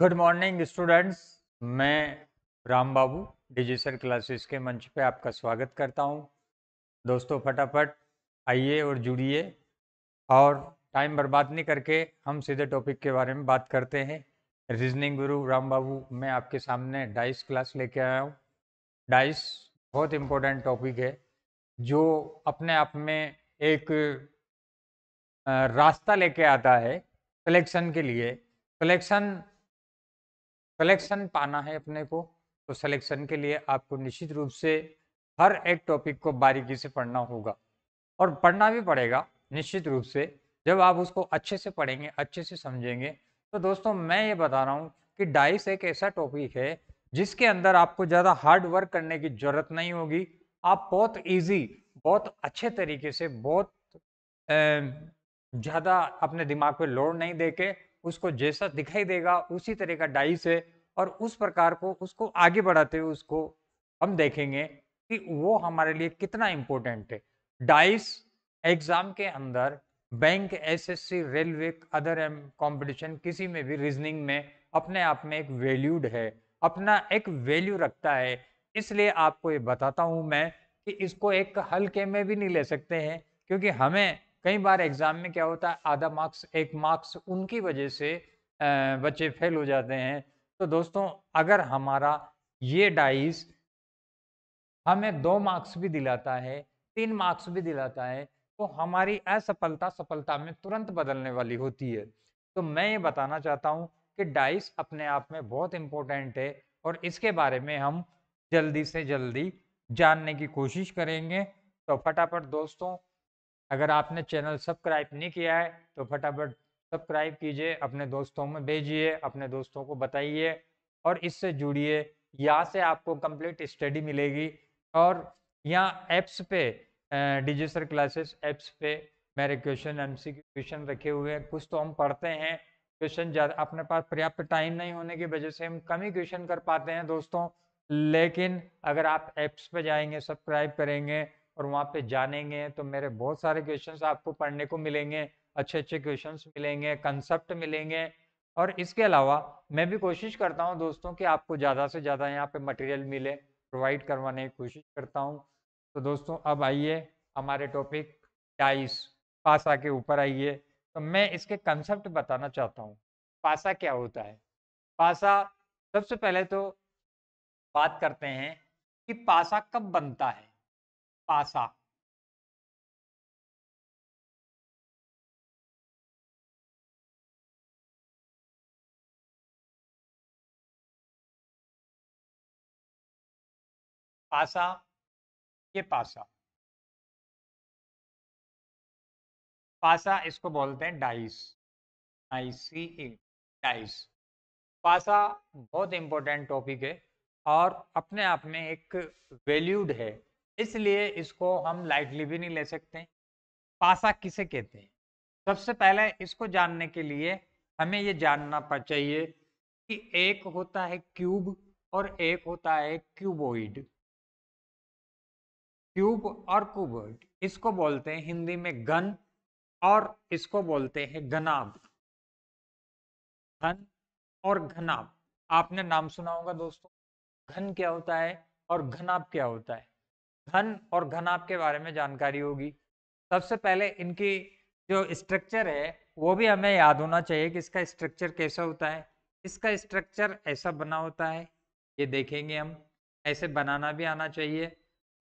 good morning students मैं राम बाबू digital classes के मंच पे आपका स्वागत करता हूँ दोस्तों फटाफट आइए और जुड़िए और टाइम बर्बाद नहीं करके हम सीधे टॉपिक के बारे में बात करते हैं रीजनिंग गुरु राम बाबू मैं आपके सामने डाइस क्लास लेके आया हूँ डाइस बहुत इम्पोर्टेंट टॉपिक है जो अपने आप में एक रास्ता लेके आता है कलेक्शन के लिए कलेक्शन कलेक्शन पाना है अपने को तो सिलेक्शन के लिए आपको निश्चित रूप से हर एक टॉपिक को बारीकी से पढ़ना होगा और पढ़ना भी पड़ेगा निश्चित रूप से जब आप उसको अच्छे से पढ़ेंगे अच्छे से समझेंगे तो दोस्तों मैं ये बता रहा हूँ कि डाइस एक ऐसा टॉपिक है जिसके अंदर आपको ज़्यादा हार्ड वर्क करने की ज़रूरत नहीं होगी आप बहुत ईजी बहुत अच्छे तरीके से बहुत ज़्यादा अपने दिमाग पर लोड नहीं दे के उसको जैसा दिखाई देगा उसी तरह का डाइस है और उस प्रकार को उसको आगे बढ़ाते हुए उसको हम देखेंगे कि वो हमारे लिए कितना इम्पोर्टेंट है डाइस एग्जाम के अंदर बैंक एसएससी रेलवे अदर एम कॉम्पिटिशन किसी में भी रीजनिंग में अपने आप में एक वैल्यूड है अपना एक वैल्यू रखता है इसलिए आपको ये बताता हूँ मैं कि इसको एक हल्के में भी नहीं ले सकते हैं क्योंकि हमें कई बार एग्जाम में क्या होता है आधा मार्क्स एक मार्क्स उनकी वजह से बच्चे फेल हो जाते हैं तो दोस्तों अगर हमारा ये डाइस हमें दो मार्क्स भी दिलाता है तीन मार्क्स भी दिलाता है तो हमारी असफलता सफलता में तुरंत बदलने वाली होती है तो मैं ये बताना चाहता हूँ कि डाइस अपने आप में बहुत इम्पोर्टेंट है और इसके बारे में हम जल्दी से जल्दी जानने की कोशिश करेंगे तो फटाफट दोस्तों अगर आपने चैनल सब्सक्राइब नहीं किया है तो फटाफट सब्सक्राइब कीजिए अपने दोस्तों में भेजिए अपने दोस्तों को बताइए और इससे जुड़िए यहाँ से आपको कंप्लीट स्टडी मिलेगी और यहाँ ऐप्स पे डिजिटल क्लासेस एप्स पे मेरे क्वेश्चन एम क्वेश्चन रखे हुए हैं कुछ तो हम पढ़ते हैं क्वेश्चन ज़्यादा अपने पास पर्याप्त टाइम नहीं होने की वजह से हम कम ही क्वेश्चन कर पाते हैं दोस्तों लेकिन अगर आप एप्स पे जाएंगे सब्सक्राइब करेंगे और वहाँ पे जानेंगे तो मेरे बहुत सारे क्वेश्चंस आपको पढ़ने को मिलेंगे अच्छे अच्छे क्वेश्चंस मिलेंगे कंसेप्ट मिलेंगे और इसके अलावा मैं भी कोशिश करता हूँ दोस्तों कि आपको ज़्यादा से ज़्यादा यहाँ पे मटेरियल मिले प्रोवाइड करवाने की कोशिश करता हूँ तो दोस्तों अब आइए हमारे टॉपिक डाइस पासा के ऊपर आइए तो मैं इसके कंसेप्ट बताना चाहता हूँ पासा क्या होता है पासा सबसे पहले तो बात करते हैं कि पासा कब बनता है पासा पासा ये पासा पासा इसको बोलते हैं डाइस आई सी ई डाइस पासा बहुत इंपॉर्टेंट टॉपिक है और अपने आप में एक वैल्यूड है इसलिए इसको हम लाइटली भी नहीं ले सकते पासा किसे कहते हैं सबसे पहले इसको जानने के लिए हमें ये जानना चाहिए कि एक होता है क्यूब और एक होता है क्यूबोइड क्यूब और क्यूबोइड इसको बोलते हैं हिंदी में घन और इसको बोलते हैं घनाभ घन और घनाभ आपने नाम सुना होगा दोस्तों घन क्या होता है और घनाभ क्या होता है घन और घनाभ के बारे में जानकारी होगी सबसे पहले इनकी जो स्ट्रक्चर है वो भी हमें याद होना चाहिए कि इसका स्ट्रक्चर कैसा होता है इसका स्ट्रक्चर ऐसा बना होता है ये देखेंगे हम ऐसे बनाना भी आना चाहिए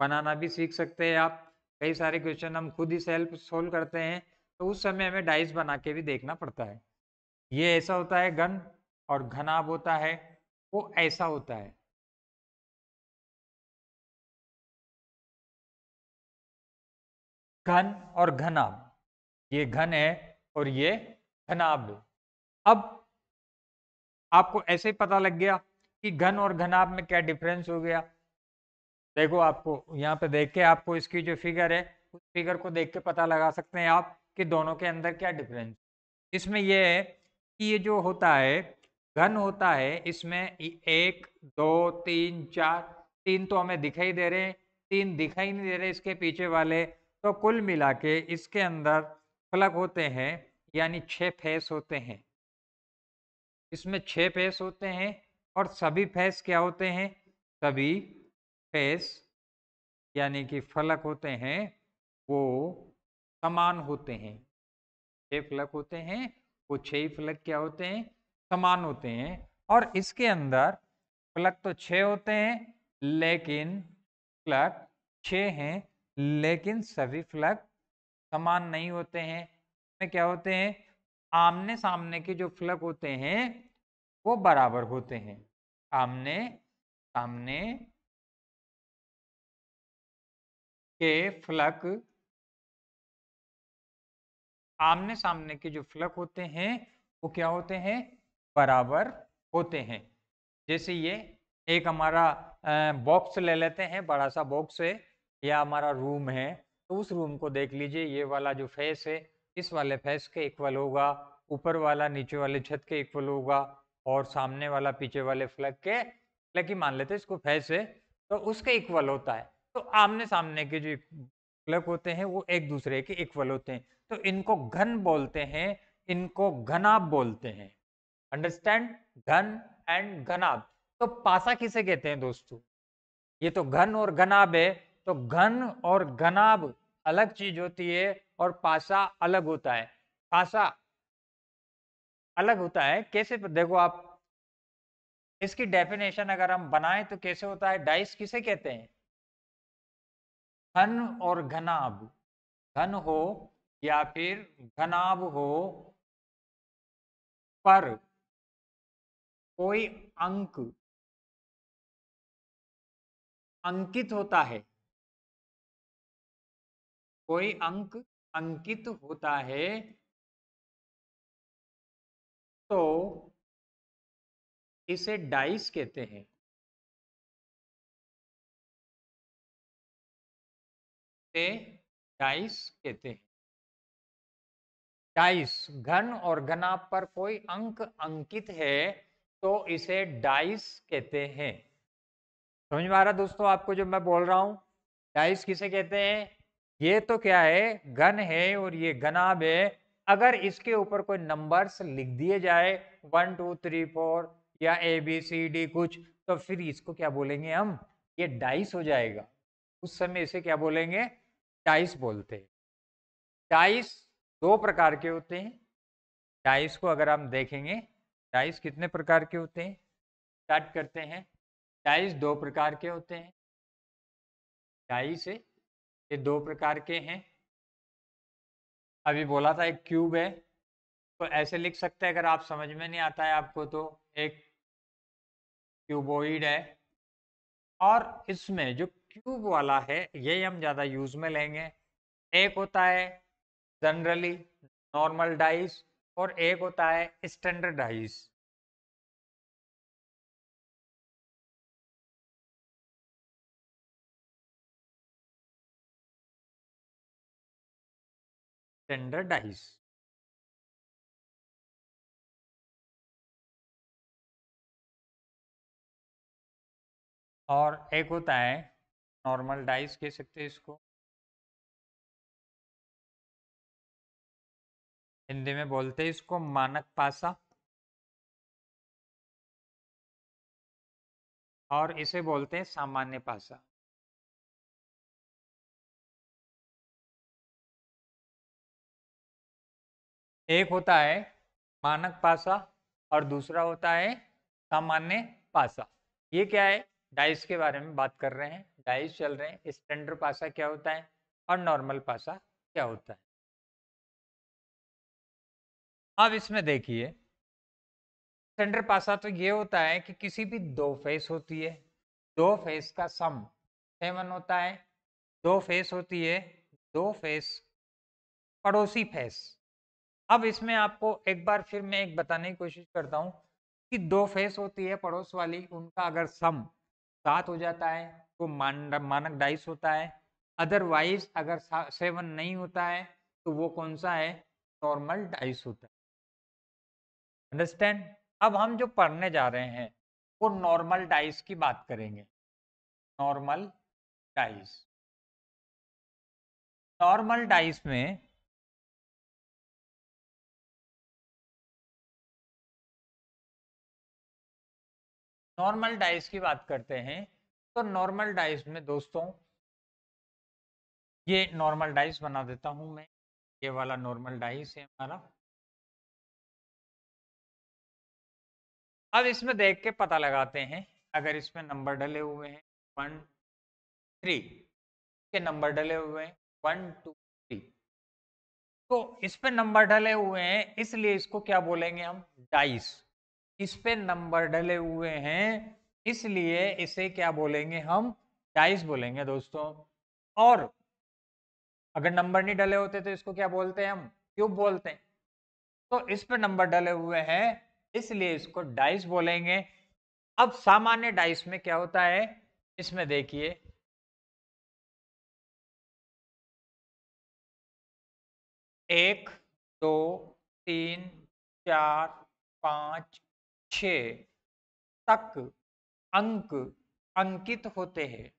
बनाना भी सीख सकते हैं आप कई सारे क्वेश्चन हम खुद ही सेल्फ सोल्व करते हैं तो उस समय हमें डाइस बना के भी देखना पड़ता है ये ऐसा होता है घन और घनाभ होता है वो ऐसा होता है घन और घनाभ ये घन है और ये घनाभ अब आपको ऐसे ही पता लग गया कि घन और घनाभ में क्या डिफरेंस हो गया देखो आपको यहाँ पे देख के आपको इसकी जो फिगर है उस फिगर को देख के पता लगा सकते हैं आप कि दोनों के अंदर क्या डिफरेंस इसमें यह है कि ये जो होता है घन होता है इसमें एक दो तीन चार तीन तो हमें दिखाई दे रहे हैं तीन दिखाई नहीं दे रहे इसके पीछे वाले तो कुल मिला के इसके अंदर फलक होते हैं यानी छः फेस होते हैं इसमें छः फेस होते हैं और सभी फेस क्या होते हैं सभी फेस यानी कि फलक होते हैं वो समान होते हैं छः फलक होते हैं वो छः ही फलक क्या होते हैं समान होते हैं और इसके अंदर फलक तो छः होते हैं लेकिन फलक छः हैं लेकिन सभी फ्लग समान नहीं होते हैं में क्या होते हैं आमने सामने के जो फ्लग होते हैं वो बराबर होते हैं आमने सामने के फ्लक आमने सामने के जो फ्लक होते हैं वो क्या होते हैं बराबर होते हैं जैसे ये एक हमारा बॉक्स ले लेते हैं बड़ा सा बॉक्स है या हमारा रूम है तो उस रूम को देख लीजिए ये वाला जो फेस है इस वाले फेस के इक्वल होगा ऊपर वाला नीचे वाले छत के इक्वल होगा और सामने वाला पीछे वाले फ्लग के फ्लग ही मान लेते इसको फेस है तो उसके इक्वल होता है तो आमने सामने के जो फ्लग होते हैं वो एक दूसरे के इक्वल होते हैं तो इनको घन बोलते हैं इनको घनाब बोलते हैं अंडरस्टैंड घन एंड घनाब तो पासा किसे कहते हैं दोस्तों ये तो घन और घनाब है तो घन और घनाब अलग चीज होती है और पासा अलग होता है पासा अलग होता है कैसे देखो आप इसकी डेफिनेशन अगर हम बनाए तो कैसे होता है डाइस किसे कहते हैं घन और घनाब घन हो या फिर घनाब हो पर कोई अंक अंकित होता है कोई अंक अंकित होता है तो इसे डाइस कहते हैं डाइस कहते हैं डाइस घन और घना पर कोई अंक अंकित है तो इसे डाइस कहते हैं समझ में आ रहा दोस्तों आपको जो मैं बोल रहा हूं डाइस किसे कहते हैं ये तो क्या है घन है और ये गनाब है अगर इसके ऊपर कोई नंबर्स लिख दिए जाए वन टू थ्री फोर या ए बी सी डी कुछ तो फिर इसको क्या बोलेंगे हम ये डाइस हो जाएगा उस समय इसे क्या बोलेंगे डाइस बोलते हैं डाइस दो प्रकार के होते हैं डाइस को अगर हम देखेंगे डाइस कितने प्रकार के होते हैं स्टार्ट करते हैं डाइस दो प्रकार के होते हैं डाइस ये दो प्रकार के हैं अभी बोला था एक क्यूब है तो ऐसे लिख सकते हैं अगर आप समझ में नहीं आता है आपको तो एक क्यूबोइड है और इसमें जो क्यूब वाला है ये हम ज़्यादा यूज में लेंगे एक होता है जनरली नॉर्मल डाइस और एक होता है स्टैंडर्ड डाइस स्टैंडर्डाइज और एक होता है नॉर्मल डाइस कह सकते हैं इसको हिंदी में बोलते हैं इसको मानक पासा और इसे बोलते हैं सामान्य पासा एक होता है मानक पासा और दूसरा होता है सामान्य पासा ये क्या है डाइस के बारे में बात कर रहे हैं डाइस चल रहे हैं स्टैंडर्ड पासा क्या होता है और नॉर्मल पासा क्या होता है अब इसमें देखिए सेंटर पासा तो ये होता है कि किसी भी दो फेस होती है दो फेस का सम सेवन होता है दो फेस होती है दो फेस पड़ोसी फेस अब इसमें आपको एक बार फिर मैं एक बताने की कोशिश करता हूँ कि दो फेस होती है पड़ोस वाली उनका अगर सम सात हो जाता है तो मान मानक डाइस होता है अदरवाइज अगर सेवन नहीं होता है तो वो कौन सा है नॉर्मल डाइस होता है अंडरस्टैंड अब हम जो पढ़ने जा रहे हैं वो नॉर्मल डाइस की बात करेंगे नॉर्मल डाइस नॉर्मल डाइस में नॉर्मल डाइस की बात करते हैं तो नॉर्मल डाइस में दोस्तों ये नॉर्मल डाइस बना देता हूं मैं ये वाला नॉर्मल डाइस है हमारा अब इसमें देख के पता लगाते हैं अगर इसमें नंबर डले हुए हैं वन थ्री के नंबर डले हुए हैं वन टू थ्री तो इसमें नंबर डले हुए हैं इसलिए इसको क्या बोलेंगे हम डाइस इस पे नंबर डले हुए हैं इसलिए इसे क्या बोलेंगे हम डाइस बोलेंगे दोस्तों और अगर नंबर नहीं डले होते तो इसको क्या बोलते हैं हम क्यूब बोलते हैं तो इस पे नंबर डले हुए हैं इसलिए इसको डाइस बोलेंगे अब सामान्य डाइस में क्या होता है इसमें देखिए एक दो तीन चार पांच छ तक अंक अंकित होते हैं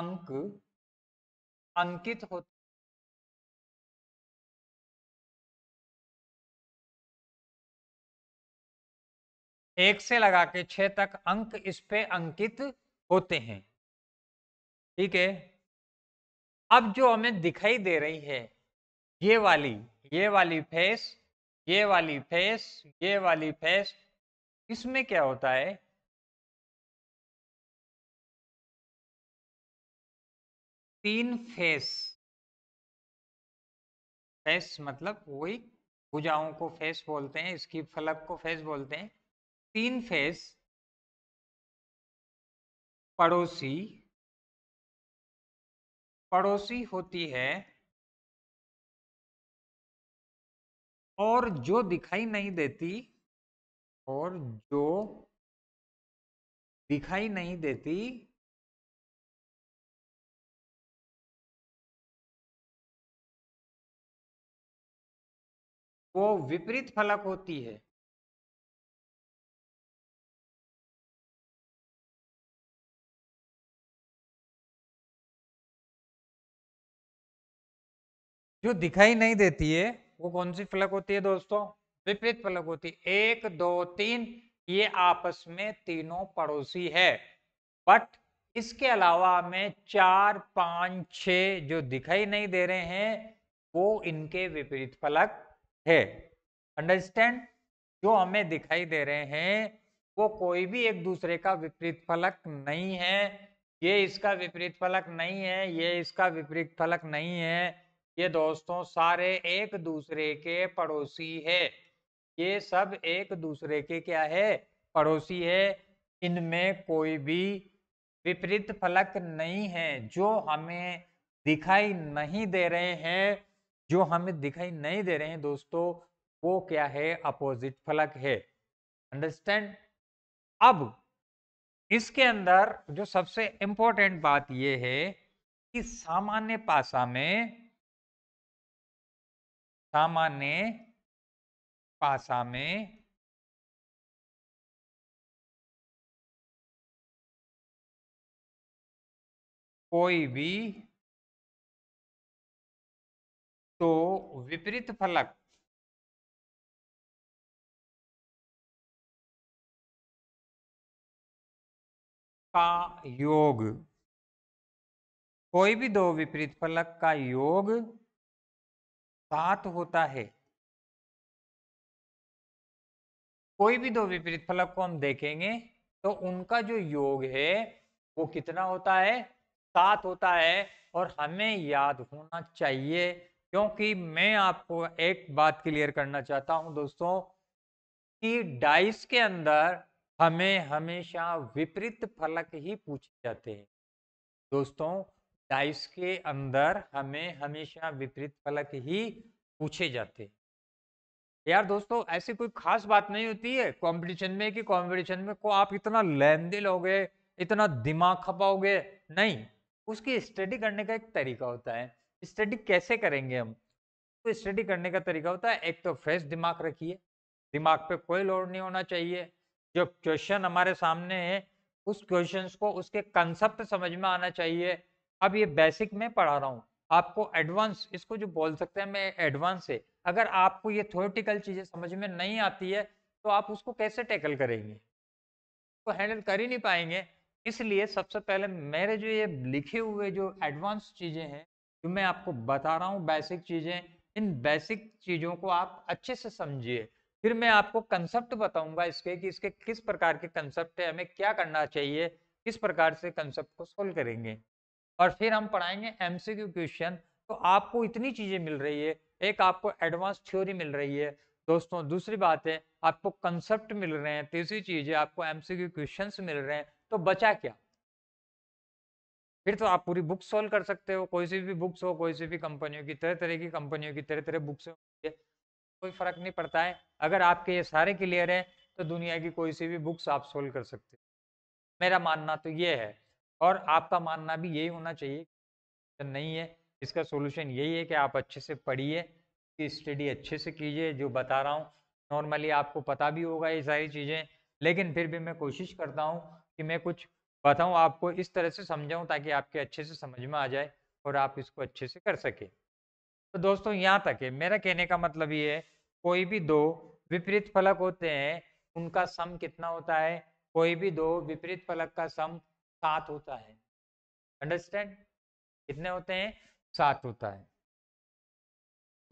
अंक अंकित होते एक से लगा के छह तक अंक इस पे अंकित होते हैं ठीक है अब जो हमें दिखाई दे रही है ये वाली ये वाली फेस ये वाली फेस ये वाली फेस इसमें क्या होता है तीन फेस फेस मतलब वही भुजाओं को फेस बोलते हैं इसकी फलक को फेस बोलते हैं तीन फेस पड़ोसी पड़ोसी होती है और जो दिखाई नहीं देती और जो दिखाई नहीं देती वो विपरीत फलक होती है जो दिखाई नहीं देती है वो कौन सी फलक होती है दोस्तों विपरीत फलक होती है एक दो तीन ये आपस में तीनों पड़ोसी है बट इसके अलावा हमें चार पाँच छ जो दिखाई नहीं दे रहे हैं वो इनके विपरीत फलक है अंडरस्टैंड जो हमें दिखाई दे रहे हैं वो कोई भी एक दूसरे का विपरीत फलक नहीं है ये इसका विपरीत फलक नहीं है ये इसका विपरीत फलक नहीं है ये दोस्तों सारे एक दूसरे के पड़ोसी है ये सब एक दूसरे के क्या है पड़ोसी है इनमें कोई भी विपरीत फलक नहीं है जो हमें दिखाई नहीं दे रहे हैं जो हमें दिखाई नहीं दे रहे हैं दोस्तों वो क्या है अपोजिट फलक है अंडरस्टैंड अब इसके अंदर जो सबसे इंपॉर्टेंट बात यह है कि सामान्य पासा में सामान्य भाषा में कोई भी तो विपरीत फलक का योग कोई भी दो विपरीत फलक का योग साथ होता है कोई भी दो विपरीत फलक को हम देखेंगे तो उनका जो योग है वो कितना होता है सात होता है और हमें याद होना चाहिए क्योंकि मैं आपको एक बात क्लियर करना चाहता हूं दोस्तों कि डाइस के अंदर हमें हमेशा विपरीत फलक ही पूछे जाते हैं दोस्तों डाइस के अंदर हमें हमेशा विपरीत फलक ही पूछे जाते यार दोस्तों ऐसी कोई खास बात नहीं होती है कंपटीशन में कि कंपटीशन में को आप इतना लेंदे लोगे इतना दिमाग खपाओगे नहीं उसकी स्टडी करने का एक तरीका होता है स्टडी कैसे करेंगे हम तो स्टडी करने का तरीका होता है एक तो फ्रेश दिमाग रखिए दिमाग पे कोई लोड नहीं होना चाहिए जो क्वेश्चन हमारे सामने है उस क्वेश्चन को उसके कंसेप्ट समझ में आना चाहिए अब ये बेसिक में पढ़ा रहा हूँ आपको एडवांस इसको जो बोल सकते हैं मैं एडवांस है अगर आपको ये थोरिटिकल चीज़ें समझ में नहीं आती है तो आप उसको कैसे टैकल करेंगे को तो हैंडल कर ही नहीं पाएंगे इसलिए सबसे पहले मेरे जो ये लिखे हुए जो एडवांस चीज़ें हैं जो मैं आपको बता रहा हूँ बेसिक चीज़ें इन बेसिक चीज़ों को आप अच्छे से समझिए फिर मैं आपको कंसेप्ट बताऊंगा इसके कि इसके किस प्रकार के कंसेप्ट है हमें क्या करना चाहिए किस प्रकार से कंसेप्ट को सोल्व करेंगे और फिर हम पढ़ाएंगे एमसीक्यू क्वेश्चन तो आपको इतनी चीजें मिल रही है एक आपको एडवांस थ्योरी मिल रही है दोस्तों दूसरी बात है आपको कंसेप्ट मिल रहे हैं तीसरी चीज है आपको एमसीक्यू क्वेश्चन मिल रहे हैं तो बचा क्या फिर तो आप पूरी बुक सोल्व कर सकते हो कोई सी भी बुक्स हो कोई सी भी कंपनियों की तरह तरह की कंपनियों की तरह तरह बुक्स कोई फर्क नहीं पड़ता है अगर आपके ये सारे क्लियर हैं तो दुनिया की कोई सी भी बुक्स आप सोल्व कर सकते हो मेरा मानना तो ये है और आपका मानना भी यही होना चाहिए तो नहीं है इसका सोल्यूशन यही है कि आप अच्छे से पढ़िए स्टडी अच्छे से कीजिए जो बता रहा हूँ नॉर्मली आपको पता भी होगा ये सारी चीज़ें लेकिन फिर भी मैं कोशिश करता हूँ कि मैं कुछ बताऊँ आपको इस तरह से समझाऊँ ताकि आपके अच्छे से समझ में आ जाए और आप इसको अच्छे से कर सकें तो दोस्तों यहाँ तक है मेरा कहने का मतलब ये है कोई भी दो विपरीत फलक होते हैं उनका सम कितना होता है कोई भी दो विपरीत फलक का सम सात होता है अंडरस्टैंड कितने होते हैं सात होता है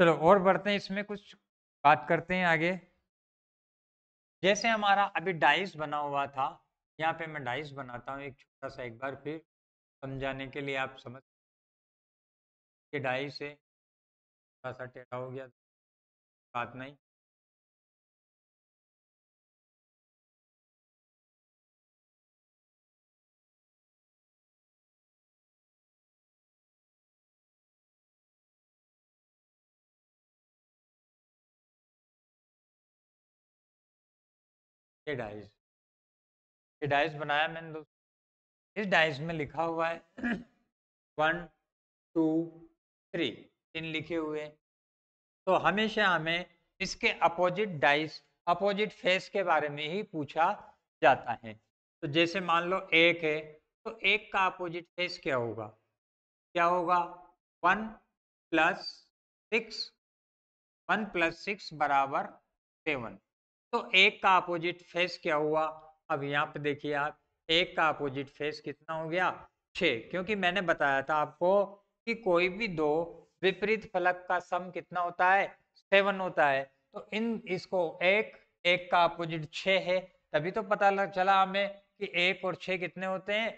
चलो और बढ़ते हैं इसमें कुछ बात करते हैं आगे जैसे हमारा अभी डाइस बना हुआ था यहाँ पे मैं डाइस बनाता हूँ एक छोटा सा एक बार फिर समझाने के लिए आप समझ ये डाइस है थोड़ा सा टेढ़ा हो गया बात नहीं ये डाइज ये डाइज बनाया मैंने दोस्तों इस डाइज में लिखा हुआ है वन टू थ्री तीन लिखे हुए तो हमेशा हमें इसके अपोजिट डाइस अपोजिट फेस के बारे में ही पूछा जाता है तो जैसे मान लो एक है तो एक का अपोजिट फेस क्या होगा क्या होगा one plus six one plus six बराबर सेवन तो एक का अपोजिट फेस क्या हुआ अब यहाँ पे देखिए आप एक का अपोजिट फेस कितना हो गया छ क्योंकि मैंने बताया था आपको कि कोई भी दो विपरीत फलक का सम कितना होता है सेवन होता है तो इन इसको एक एक का अपोजिट छ है तभी तो पता लग चला हमें कि एक और छ कितने होते हैं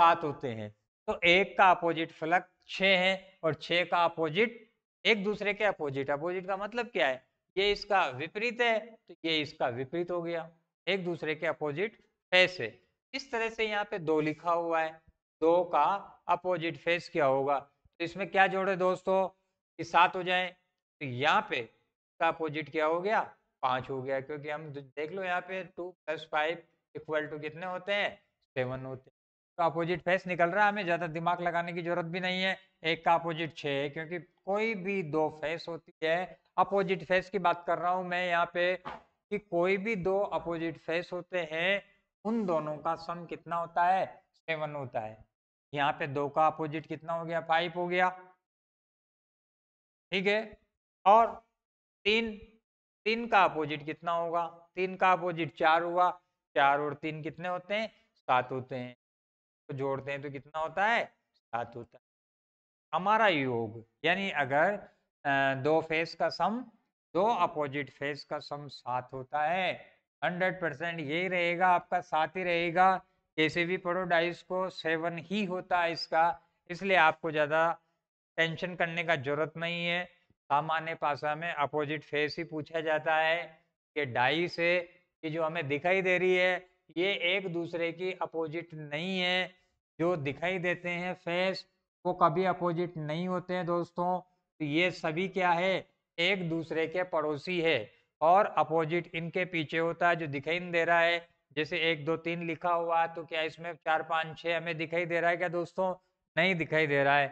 सात होते हैं तो एक का अपोजिट फलक छ है और छ का अपोजिट एक दूसरे के अपोजिट अपोजिट का मतलब क्या है ये इसका विपरीत है तो ये इसका विपरीत हो गया एक दूसरे के अपोजिट फेस है इस तरह से यहाँ पे दो लिखा हुआ है दो का अपोजिट फेस क्या होगा तो इसमें क्या जोड़े दोस्तों कि सात हो जाए तो यहाँ पे का अपोजिट क्या हो गया पांच हो गया क्योंकि हम देख लो यहाँ पे two plus five equal to कितने होते हैं सेवन होते हैं तो अपोजिट फेस निकल रहा है हमें ज़्यादा दिमाग लगाने की जरूरत भी नहीं है एक का अपोजिट छ है क्योंकि कोई भी दो फेस होती है अपोजिट फेस की बात कर रहा हूं मैं यहाँ पे कि कोई भी दो अपोजिट फेस होते हैं उन दोनों का सम कितना होता है सेवन होता है यहाँ पे दो का अपोजिट कितना हो गया फाइव हो गया ठीक है और तीन तीन का अपोजिट कितना होगा तीन का अपोजिट चार हुआ चार और तीन कितने होते हैं सात होते हैं तो जोड़ते हैं तो कितना होता है सात होता है हमारा योग यानी अगर दो फेस का सम दो अपोजिट फेस का सम सात होता है हंड्रेड परसेंट यही रहेगा आपका साथ ही रहेगा कैसे भी पढ़ो डाइस को सेवन ही होता है इसका इसलिए आपको ज़्यादा टेंशन करने का जरूरत नहीं है सामान्य पासा में अपोजिट फेस ही पूछा जाता है कि डाइस है ये जो हमें दिखाई दे रही है ये एक दूसरे की अपोजिट नहीं है जो दिखाई देते हैं फेस वो कभी अपोजिट नहीं होते हैं दोस्तों तो ये सभी क्या है एक दूसरे के पड़ोसी है और अपोजिट इनके पीछे होता है जो दिखाई नहीं दे रहा है जैसे एक दो तीन लिखा हुआ तो क्या इसमें चार पाँच छः हमें दिखाई दे रहा है क्या दोस्तों नहीं दिखाई दे रहा है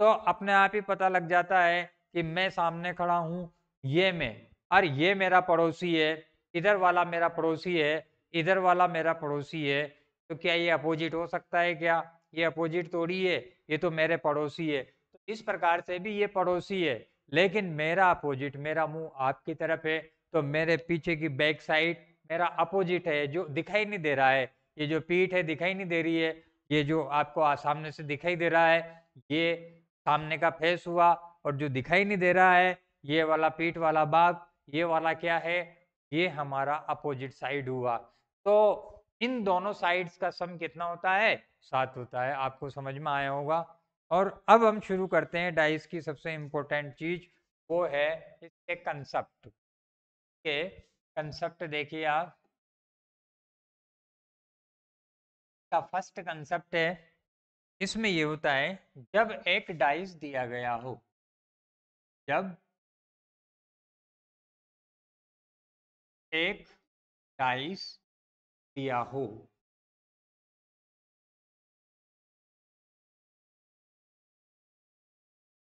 तो अपने आप ही पता लग जाता है कि मैं सामने खड़ा हूँ ये मैं और ये मेरा पड़ोसी है इधर वाला मेरा पड़ोसी है इधर वाला मेरा पड़ोसी है तो क्या ये अपोजिट हो सकता है क्या ये अपोजिट थोड़ी है ये तो मेरे पड़ोसी है इस प्रकार से भी ये पड़ोसी है लेकिन मेरा अपोजिट मेरा मुंह आपकी तरफ है तो मेरे पीछे की बैक साइड मेरा अपोजिट है जो दिखाई नहीं दे रहा है ये जो पीठ है दिखाई नहीं दे रही है ये जो आपको सामने से दिखाई दे रहा है ये सामने का फेस हुआ और जो दिखाई नहीं दे रहा है ये वाला पीठ वाला बाग ये वाला क्या है ये हमारा अपोजिट साइड हुआ तो इन दोनों साइड्स का सम कितना होता है सात होता है आपको समझ में आया होगा और अब हम शुरू करते हैं डाइस की सबसे इम्पोर्टेंट चीज वो है इसके कंसेप्ट के कंसेप्ट देखिए आप का फर्स्ट कंसेप्ट है इसमें ये होता है जब एक डाइस दिया गया हो जब एक डाइस दिया हो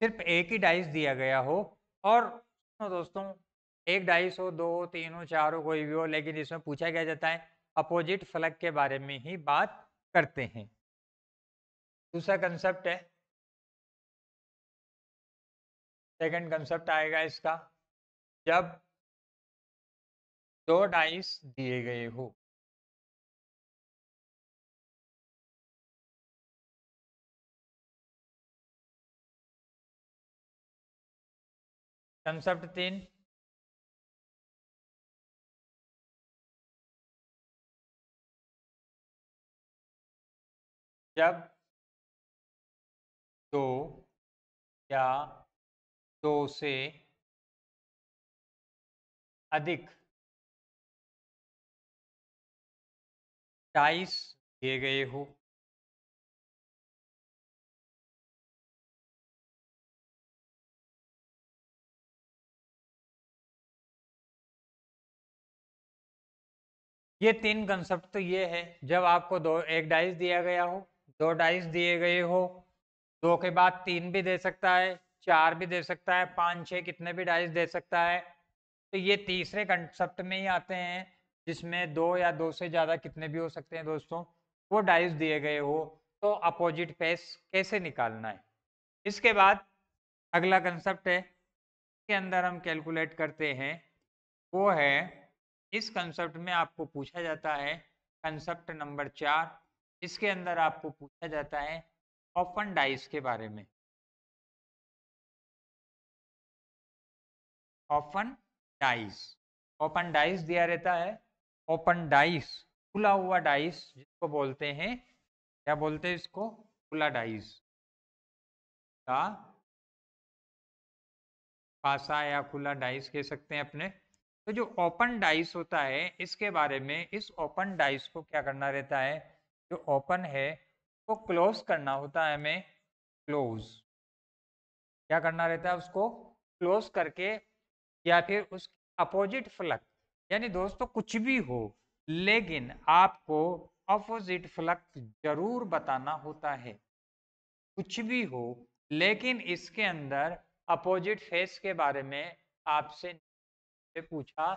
सिर्फ एक ही डाइस दिया गया हो और दोस्तों एक डाइस हो दो हो तीन हो चार हो कोई भी हो लेकिन इसमें पूछा क्या जाता है अपोजिट फलक के बारे में ही बात करते हैं दूसरा कंसेप्ट है सेकंड कंसेप्ट आएगा इसका जब दो डाइस दिए गए हो कंसेप्ट तीन जब दो या दो से अधिक डाइस दिए गए हो ये तीन कंसेप्ट तो ये है जब आपको दो एक डाइस दिया गया हो दो डाइस दिए गए हो दो के बाद तीन भी दे सकता है चार भी दे सकता है पाँच छः कितने भी डाइस दे सकता है तो ये तीसरे कंसेप्ट में ही आते हैं जिसमें दो या दो से ज़्यादा कितने भी हो सकते हैं दोस्तों वो डाइस दिए गए हो तो अपोजिट पेस कैसे निकालना है इसके बाद अगला कंसेप्ट है इसके अंदर हम कैलकुलेट करते हैं वो है इस कंसेप्ट में आपको पूछा जाता है कंसेप्ट नंबर चार इसके अंदर आपको पूछा जाता है ऑफन डाइस के बारे में ओपन डाइस ओपन डाइस दिया रहता है ओपन डाइस खुला हुआ डाइस जिसको बोलते हैं क्या बोलते हैं इसको खुला डाइस का पासा या खुला डाइस कह सकते हैं अपने तो जो ओपन डाइस होता है इसके बारे में इस ओपन डाइस को क्या करना रहता है जो ओपन है वो क्लोज करना होता है हमें क्लोज क्या करना रहता है उसको क्लोज करके या फिर उसके अपोजिट फ्लक यानी दोस्तों कुछ भी हो लेकिन आपको अपोजिट फ्लक जरूर बताना होता है कुछ भी हो लेकिन इसके अंदर अपोजिट फेस के बारे में आपसे से पूछा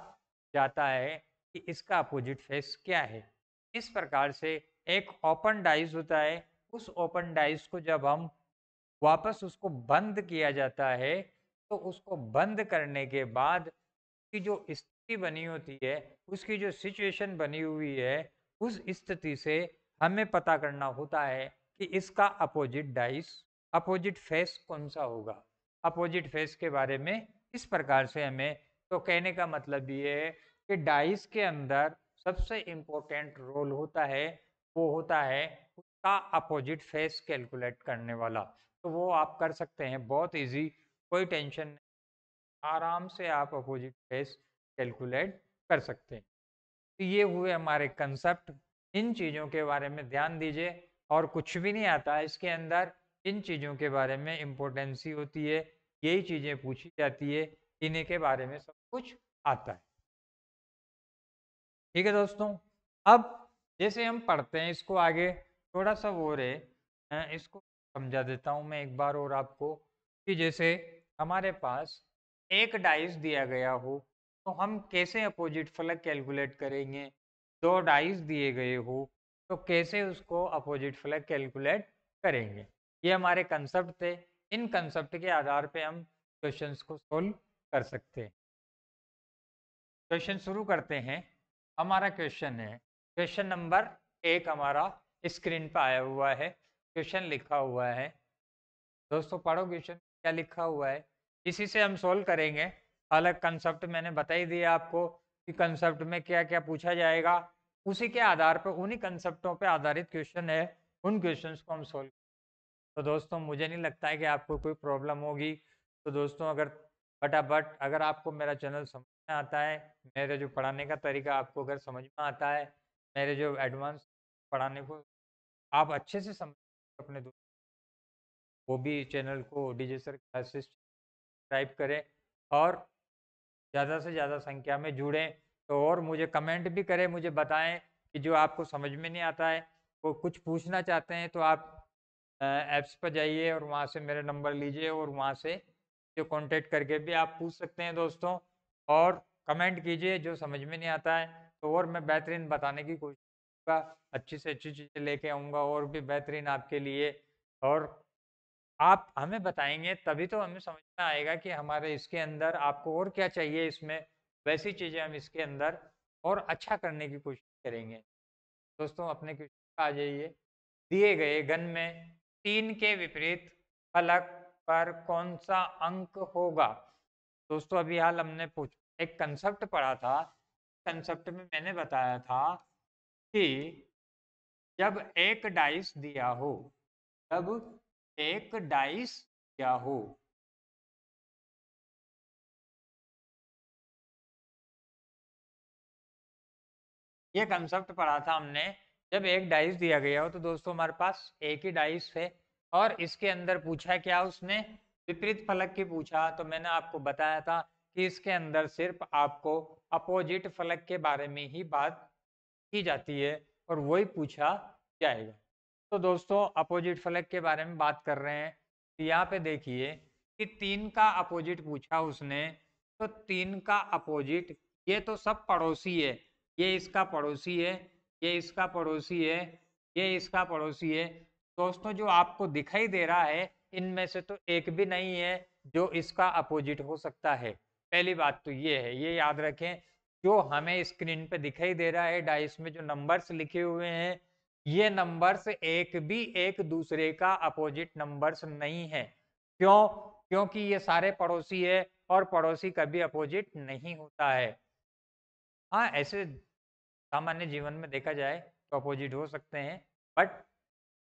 जाता है कि इसका अपोजिट फेस क्या है इस प्रकार से एक ओपन डाइस होता है उस ओपन डाइस को जब हम वापस उसको बंद किया जाता है तो उसको बंद करने के बाद की जो स्थिति बनी होती है उसकी जो सिचुएशन बनी हुई है उस स्थिति से हमें पता करना होता है कि इसका अपोजिट डाइस अपोजिट फेस कौन सा होगा अपोजिट फेस के बारे में इस प्रकार से हमें तो कहने का मतलब ये है कि डाइस के अंदर सबसे इम्पोर्टेंट रोल होता है वो होता है उसका अपोजिट फेस कैलकुलेट करने वाला तो वो आप कर सकते हैं बहुत इजी कोई टेंशन नहीं आराम से आप अपोजिट फेस कैलकुलेट कर सकते हैं तो ये हुए हमारे कंसेप्ट इन चीज़ों के बारे में ध्यान दीजिए और कुछ भी नहीं आता इसके अंदर इन चीज़ों के बारे में इम्पोर्टेंसी होती है यही चीज़ें पूछी जाती है इन्हीं के बारे में सब कुछ आता है ठीक है दोस्तों अब जैसे हम पढ़ते हैं इसको आगे थोड़ा सा वो रहे इसको समझा देता हूँ मैं एक बार और आपको कि जैसे हमारे पास एक डाइस दिया गया हो तो हम कैसे अपोजिट फलक कैलकुलेट करेंगे दो डाइस दिए गए हो तो कैसे उसको अपोजिट फलक कैलकुलेट करेंगे ये हमारे कंसेप्ट थे इन कंसेप्ट के आधार पे हम क्वेश्चंस को सोल्व कर सकते हैं क्वेश्चन शुरू करते हैं हमारा क्वेश्चन है क्वेश्चन नंबर एक हमारा स्क्रीन पर आया हुआ है क्वेश्चन लिखा हुआ है दोस्तों पढ़ो क्वेश्चन क्या लिखा हुआ है इसी से हम सोल्व करेंगे अलग कंसेप्ट मैंने बता ही दिया आपको कि कंसेप्ट में क्या क्या पूछा जाएगा उसी के आधार पर उन्हीं कंसेप्टों पर आधारित क्वेश्चन है उन क्वेश्चन को हम सोल्व तो दोस्तों मुझे नहीं लगता है कि आपको कोई प्रॉब्लम होगी तो दोस्तों अगर बटा बट अगर आपको मेरा चैनल समझ आता है मेरे जो पढ़ाने का तरीका आपको अगर समझ में आता है मेरे जो एडवांस पढ़ाने को आप अच्छे से समझ अपने दोस्त वो भी चैनल को डीजे सर क्लासेस सब्सक्राइब करें और ज़्यादा से ज़्यादा संख्या में जुड़ें तो और मुझे कमेंट भी करें मुझे बताएं कि जो आपको समझ में नहीं आता है वो कुछ पूछना चाहते हैं तो आप ऐप्स पर जाइए और वहाँ से मेरा नंबर लीजिए और वहाँ से जो कांटेक्ट करके भी आप पूछ सकते हैं दोस्तों और कमेंट कीजिए जो समझ में नहीं आता है तो और मैं बेहतरीन बताने की कोशिश करूँगा अच्छी से अच्छी चीज़ें लेके आऊँगा और भी बेहतरीन आपके लिए और आप हमें बताएंगे तभी तो हमें समझ में आएगा कि हमारे इसके अंदर आपको और क्या चाहिए इसमें वैसी चीज़ें हम इसके अंदर और अच्छा करने की कोशिश करेंगे दोस्तों अपने क्वेश्चन आ जाइए दिए गए गण में तीन के विपरीत फलक पर कौन सा अंक होगा दोस्तों अभी हाल हमने पूछ एक कंसेप्ट पढ़ा था कंसेप्ट में मैंने बताया था कि जब एक डाइस दिया हो जब एक डाइस दिया हो ये कंसेप्ट पढ़ा था हमने जब एक डाइस दिया गया हो तो दोस्तों हमारे पास एक ही डाइस है और इसके अंदर पूछा क्या उसने विपरीत फलक की पूछा तो मैंने आपको बताया था कि इसके अंदर सिर्फ आपको अपोजिट फलक के बारे में ही बात की जाती है और वही पूछा जाएगा तो दोस्तों अपोजिट फलक के बारे में बात कर रहे हैं तो यहाँ पे देखिए कि तीन का अपोजिट पूछा उसने तो तीन का अपोजिट ये तो सब पड़ोसी है ये इसका पड़ोसी है ये इसका पड़ोसी है ये इसका पड़ोसी है दोस्तों जो आपको दिखाई दे रहा है इनमें से तो एक भी नहीं है जो इसका अपोजिट हो सकता है पहली बात तो ये है ये याद रखें जो हमें स्क्रीन पे दिखाई दे रहा है डाइस में जो नंबर्स लिखे हुए हैं ये नंबर्स एक भी एक दूसरे का अपोजिट नंबर्स नहीं है क्यों क्योंकि ये सारे पड़ोसी है और पड़ोसी कभी अपोजिट नहीं होता है हाँ ऐसे सामान्य जीवन में देखा जाए तो अपोजिट हो सकते हैं बट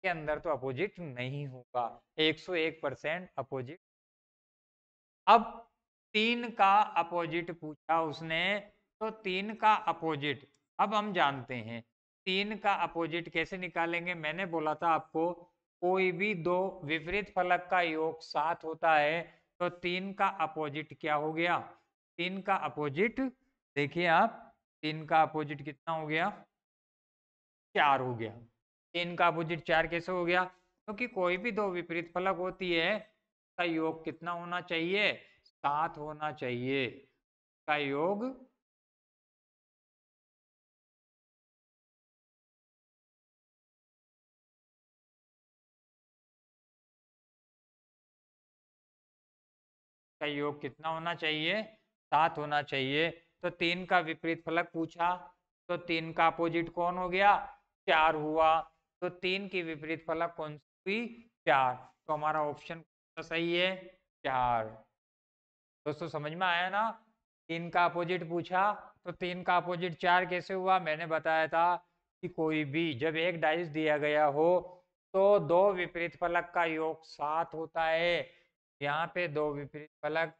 के अंदर तो अपोजिट नहीं होगा 101 परसेंट अपोजिट अब तीन का अपोजिट पूछा उसने तो तीन का अपोजिट अब हम जानते हैं तीन का अपोजिट कैसे निकालेंगे मैंने बोला था आपको कोई भी दो विपरीत फलक का योग साथ होता है तो तीन का अपोजिट क्या हो गया तीन का अपोजिट देखिए आप तीन का अपोजिट कितना हो गया चार हो गया तीन का अपोजिट चार कैसे हो गया क्योंकि तो कोई भी दो विपरीत फलक होती है का योग कितना होना चाहिए सात होना चाहिए का योग का योग कितना होना चाहिए सात होना चाहिए तो तीन का विपरीत फलक पूछा तो तीन का अपोजिट कौन हो गया चार हुआ तो तीन की विपरीत फला कौन सी चार तो हमारा ऑप्शन तो सही है चार दोस्तों समझ में आया ना तीन का अपोजिट पूछा तो तीन का अपोजिट चार कैसे हुआ मैंने बताया था कि कोई भी जब एक डाइस दिया गया हो तो दो विपरीत फलक का योग सात होता है यहाँ पे दो विपरीत फलक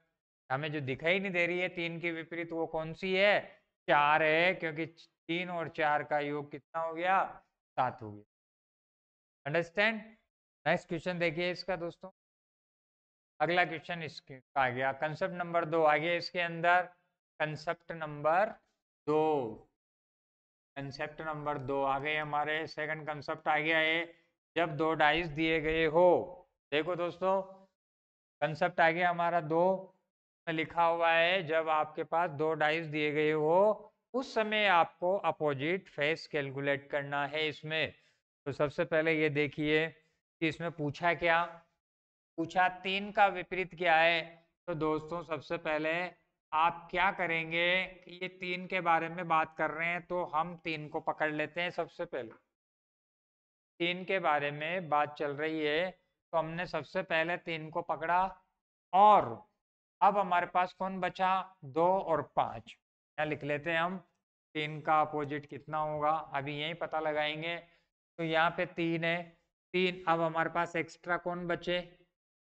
हमें जो दिखाई नहीं दे रही है तीन की विपरीत वो कौन सी है चार है क्योंकि तीन और चार का योग कितना हो गया सात हो गया अंडरस्टैंड नेक्स्ट क्वेश्चन देखिए इसका दोस्तों अगला क्वेश्चन इसके आ गया कंसेप्ट नंबर दो आ गया इसके अंदर कंसेप्ट नंबर दो कंसेप्ट नंबर दो आ गए हमारे सेकंड कंसेप्ट आ गया है जब दो डाइस दिए गए हो देखो दोस्तों कंसेप्ट आ गया हमारा दो में लिखा हुआ है जब आपके पास दो डाइस दिए गए हो उस समय आपको अपोजिट फेस कैलकुलेट करना है इसमें तो सबसे पहले ये देखिए कि इसमें पूछा क्या पूछा तीन का विपरीत क्या है तो दोस्तों सबसे पहले आप क्या करेंगे कि ये तीन के बारे में बात कर रहे हैं तो हम तीन को पकड़ लेते हैं सबसे पहले तीन के बारे में बात चल रही है तो हमने सबसे पहले तीन को पकड़ा और अब हमारे पास कौन बचा दो और पाँच यहाँ लिख लेते हैं हम तीन का अपोजिट कितना होगा अभी यही पता लगाएंगे तो यहाँ पे तीन है तीन अब हमारे पास एक्स्ट्रा कौन बचे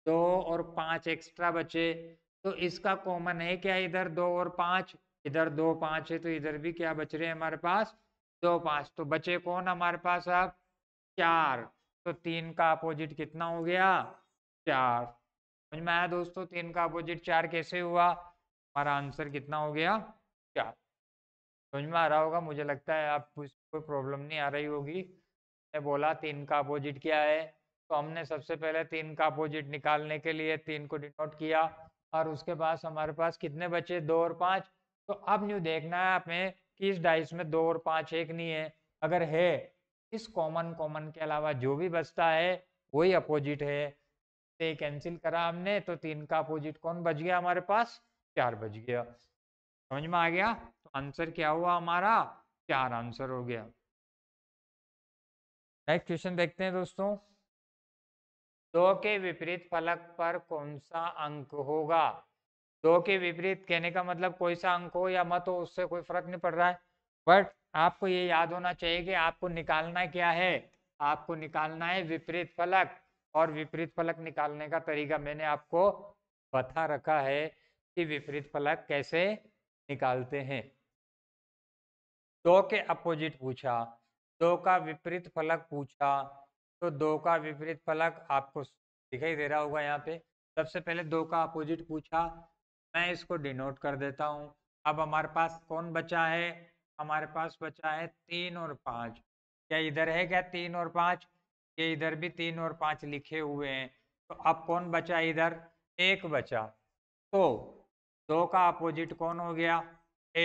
दो और पांच एक्स्ट्रा बचे तो इसका कॉमन है क्या इधर दो और पांच इधर दो पांच है तो इधर भी क्या बच रहे हैं हमारे पास दो पांच तो बचे कौन हमारे पास अब चार तो तीन का अपोजिट कितना हो गया चार समझ में आया दोस्तों तीन का अपोजिट चार कैसे हुआ हमारा आंसर कितना हो गया चार समझ में आ रहा होगा मुझे लगता है आप कोई प्रॉब्लम नहीं आ रही होगी ने बोला तीन का अपोजिट क्या है तो हमने सबसे पहले तीन का अपोजिट निकालने के लिए तीन को डिनोट किया और उसके पास हमारे पास कितने बचे दो और पाँच तो अब न्यू देखना है आपने कि इस डाइस में दो और पाँच एक नहीं है अगर है इस कॉमन कॉमन के अलावा जो भी बचता है वही अपोजिट है तो कैंसिल करा हमने तो तीन का अपोजिट कौन बच गया हमारे पास चार बच गया समझ में आ गया तो आंसर क्या हुआ हमारा चार आंसर हो गया नेक्स्ट क्वेश्चन देखते हैं दोस्तों दो के विपरीत फलक पर कौन सा अंक होगा दो के विपरीत कहने का मतलब कोई सा अंक हो या मत हो उससे कोई फर्क नहीं पड़ रहा है बट आपको ये याद होना चाहिए कि आपको निकालना क्या है आपको निकालना है विपरीत फलक और विपरीत फलक निकालने का तरीका मैंने आपको बता रखा है कि विपरीत फलक कैसे निकालते हैं दो के अपोजिट पूछा दो का विपरीत फलक पूछा तो दो का विपरीत फलक आपको दिखाई दे रहा होगा यहाँ पे सबसे पहले दो का अपोजिट पूछा मैं इसको डिनोट कर देता हूँ अब हमारे पास कौन बचा है हमारे पास बचा है तीन और पाँच क्या इधर है क्या तीन और पाँच ये इधर भी तीन और पाँच लिखे हुए हैं तो अब कौन बचा इधर एक बचा तो दो का अपोजिट कौन हो गया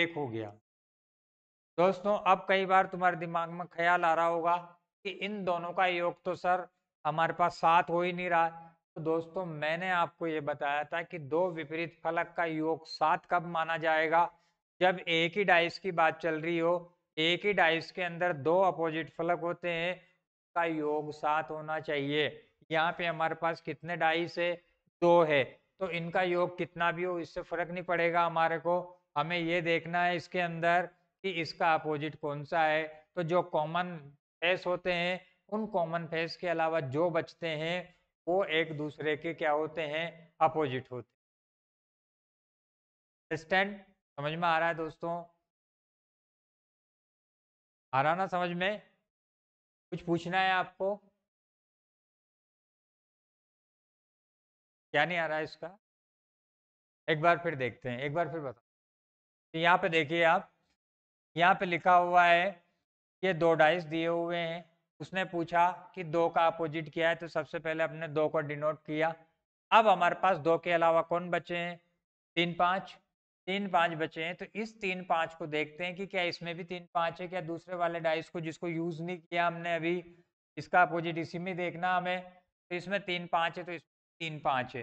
एक हो गया दोस्तों अब कई बार तुम्हारे दिमाग में ख्याल आ रहा होगा कि इन दोनों का योग तो सर हमारे पास साथ हो ही नहीं रहा तो दोस्तों मैंने आपको ये बताया था कि दो विपरीत फलक का योग साथ कब माना जाएगा जब एक ही डाइस की बात चल रही हो एक ही डाइस के अंदर दो अपोजिट फलक होते हैं का योग साथ होना चाहिए यहाँ पे हमारे पास कितने डाइस है दो है तो इनका योग कितना भी हो इससे फर्क नहीं पड़ेगा हमारे को हमें ये देखना है इसके अंदर कि इसका अपोजिट कौन सा है तो जो कॉमन फेस होते हैं उन कॉमन फेस के अलावा जो बचते हैं वो एक दूसरे के क्या होते हैं अपोजिट होते स्टैंड समझ में आ रहा है दोस्तों आ रहा ना समझ में कुछ पूछना है आपको क्या नहीं आ रहा है इसका एक बार फिर देखते हैं एक बार फिर बताओ तो यहाँ पे देखिए आप यहाँ पे लिखा हुआ है ये दो डाइस दिए हुए हैं उसने पूछा कि दो का अपोजिट क्या है तो सबसे पहले हमने दो को डिनोट किया अब हमारे पास दो के अलावा कौन बचे हैं तीन पाँच तीन पाँच बचे हैं तो इस तीन पाँच को देखते हैं कि क्या इसमें भी तीन पाँच है क्या दूसरे वाले डाइस को जिसको यूज़ नहीं किया हमने अभी इसका अपोजिट इसी में देखना हमें तो इसमें तीन पाँच है तो इसमें तीन पाँच है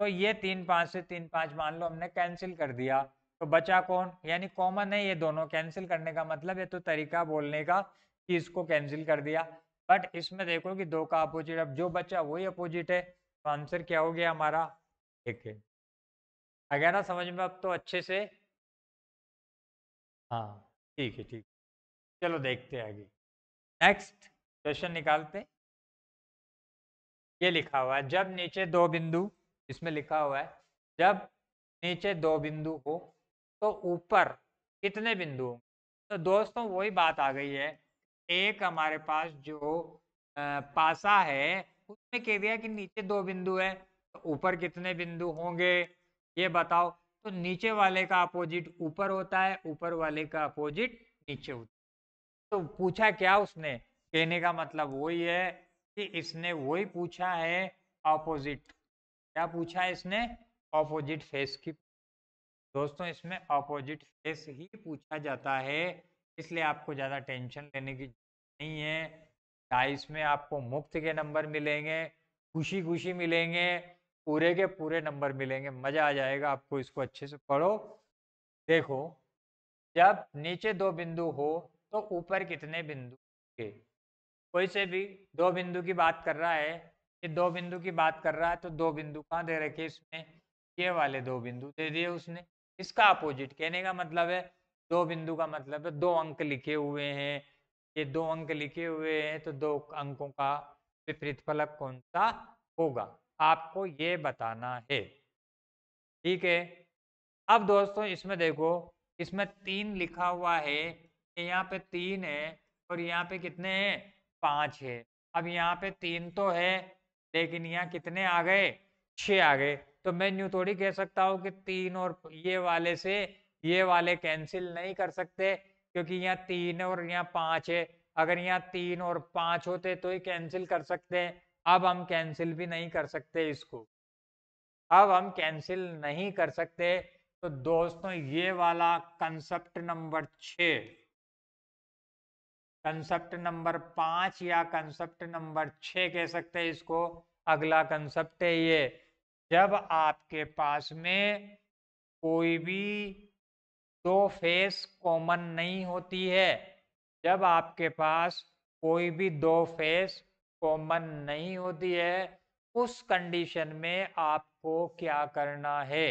तो ये तीन पाँच से तीन पाँच मान लो हमने कैंसिल कर दिया तो बचा कौन यानी कॉमन है ये दोनों कैंसिल करने का मतलब है तो तरीका बोलने का कि इसको कैंसिल कर दिया बट इसमें देखो कि दो का अपोजिट अब जो बचा वही अपोजिट है तो आंसर क्या हो गया हमारा एक है अगर समझ में अब तो अच्छे से हाँ ठीक है ठीक चलो देखते हैं आगे नेक्स्ट क्वेश्चन निकालते ये लिखा हुआ है जब नीचे दो बिंदु इसमें लिखा हुआ है जब नीचे दो बिंदु हो तो ऊपर कितने बिंदु तो दोस्तों वही बात आ गई है एक हमारे पास जो पासा है उसमें कह दिया कि नीचे दो बिंदु है तो ऊपर कितने बिंदु होंगे ये बताओ तो नीचे वाले का अपोजिट ऊपर होता है ऊपर वाले का अपोजिट नीचे होता है तो पूछा क्या उसने कहने का मतलब वही है कि इसने वही पूछा है ऑपोजिट क्या पूछा है इसने ऑपोजिट फेस की दोस्तों इसमें अपोजिट फेस ही पूछा जाता है इसलिए आपको ज़्यादा टेंशन लेने की नहीं है डाइस में आपको मुफ्त के नंबर मिलेंगे खुशी खुशी मिलेंगे पूरे के पूरे नंबर मिलेंगे मज़ा आ जाएगा आपको इसको अच्छे से पढ़ो देखो जब नीचे दो बिंदु हो तो ऊपर कितने बिंदु के कोई से भी दो बिंदु की बात कर रहा है ये दो बिंदु की बात कर रहा है तो दो बिंदु कहाँ दे रखे इसमें ये वाले दो बिंदु दे दिए उसने इसका अपोजिट कहने का मतलब है दो बिंदु का मतलब है दो अंक लिखे हुए हैं ये दो अंक लिखे हुए हैं तो दो अंकों का विपरीत फलक कौन सा होगा आपको ये बताना है ठीक है अब दोस्तों इसमें देखो इसमें तीन लिखा हुआ है यहाँ पे तीन है और यहाँ पे कितने हैं पांच है अब यहाँ पे तीन तो है लेकिन यहाँ कितने आ गए छ आ गए तो मैं न्यू थोड़ी कह सकता हूँ कि तीन और ये वाले से ये वाले कैंसिल नहीं कर सकते क्योंकि यहाँ तीन और यहाँ पाँच है अगर यहाँ तीन और पाँच होते तो ही कैंसिल कर सकते हैं अब हम कैंसिल भी नहीं कर सकते इसको अब हम कैंसिल नहीं कर सकते तो दोस्तों ये वाला कंसेप्ट नंबर छ कंसेप्ट नंबर पांच या कंसेप्ट नंबर छ कह सकते हैं इसको अगला कंसेप्ट है ये जब आपके पास में कोई भी दो फेस कॉमन नहीं होती है जब आपके पास कोई भी दो फेस कॉमन नहीं होती है उस कंडीशन में आपको क्या करना है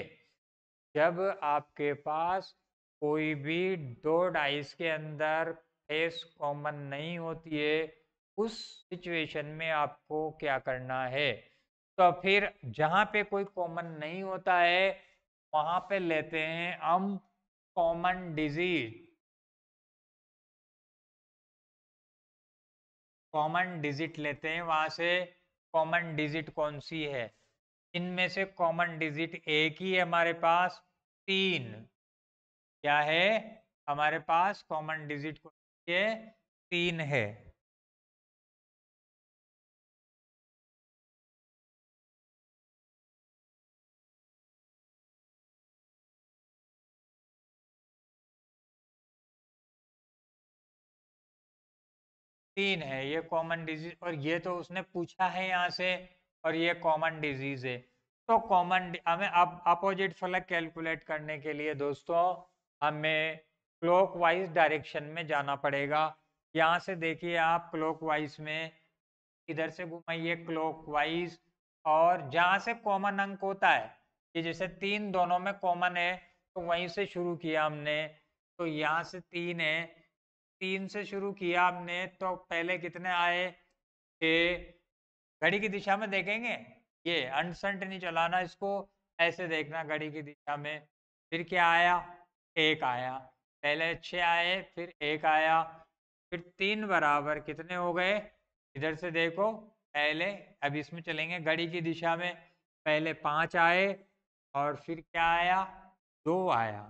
जब आपके पास कोई भी दो डाइस के अंदर फेस कॉमन नहीं होती है उस सिचुएशन में आपको क्या करना है तो फिर जहां पे कोई कॉमन नहीं होता है वहां पे लेते हैं हम कॉमन डिजीज कॉमन डिजिट लेते हैं वहां से कॉमन डिजिट कौन सी है इनमें से कॉमन डिजिट एक ही है हमारे पास तीन क्या है हमारे पास कॉमन डिजिट कौन सी है तीन है तीन है ये कॉमन डिजीज और ये तो उसने पूछा है यहाँ से और ये कॉमन डिजीज है तो कॉमन हमें अब अपोजिट फलक कैलकुलेट करने के लिए दोस्तों हमें क्लॉक वाइज डायरेक्शन में जाना पड़ेगा यहाँ से देखिए आप क्लॉक वाइज में इधर से घुमाइए क्लॉक वाइज और जहाँ से कॉमन अंक होता है ये जैसे तीन दोनों में कॉमन है तो वहीं से शुरू किया हमने तो यहाँ से तीन है तीन से शुरू किया हमने तो पहले कितने आए के घड़ी की दिशा में देखेंगे ये अनसंट नहीं चलाना इसको ऐसे देखना घड़ी की दिशा में फिर क्या आया एक आया पहले छः आए फिर एक आया फिर तीन बराबर कितने हो गए इधर से देखो पहले अब इसमें चलेंगे घड़ी की दिशा में पहले पांच आए और फिर क्या आया दो आया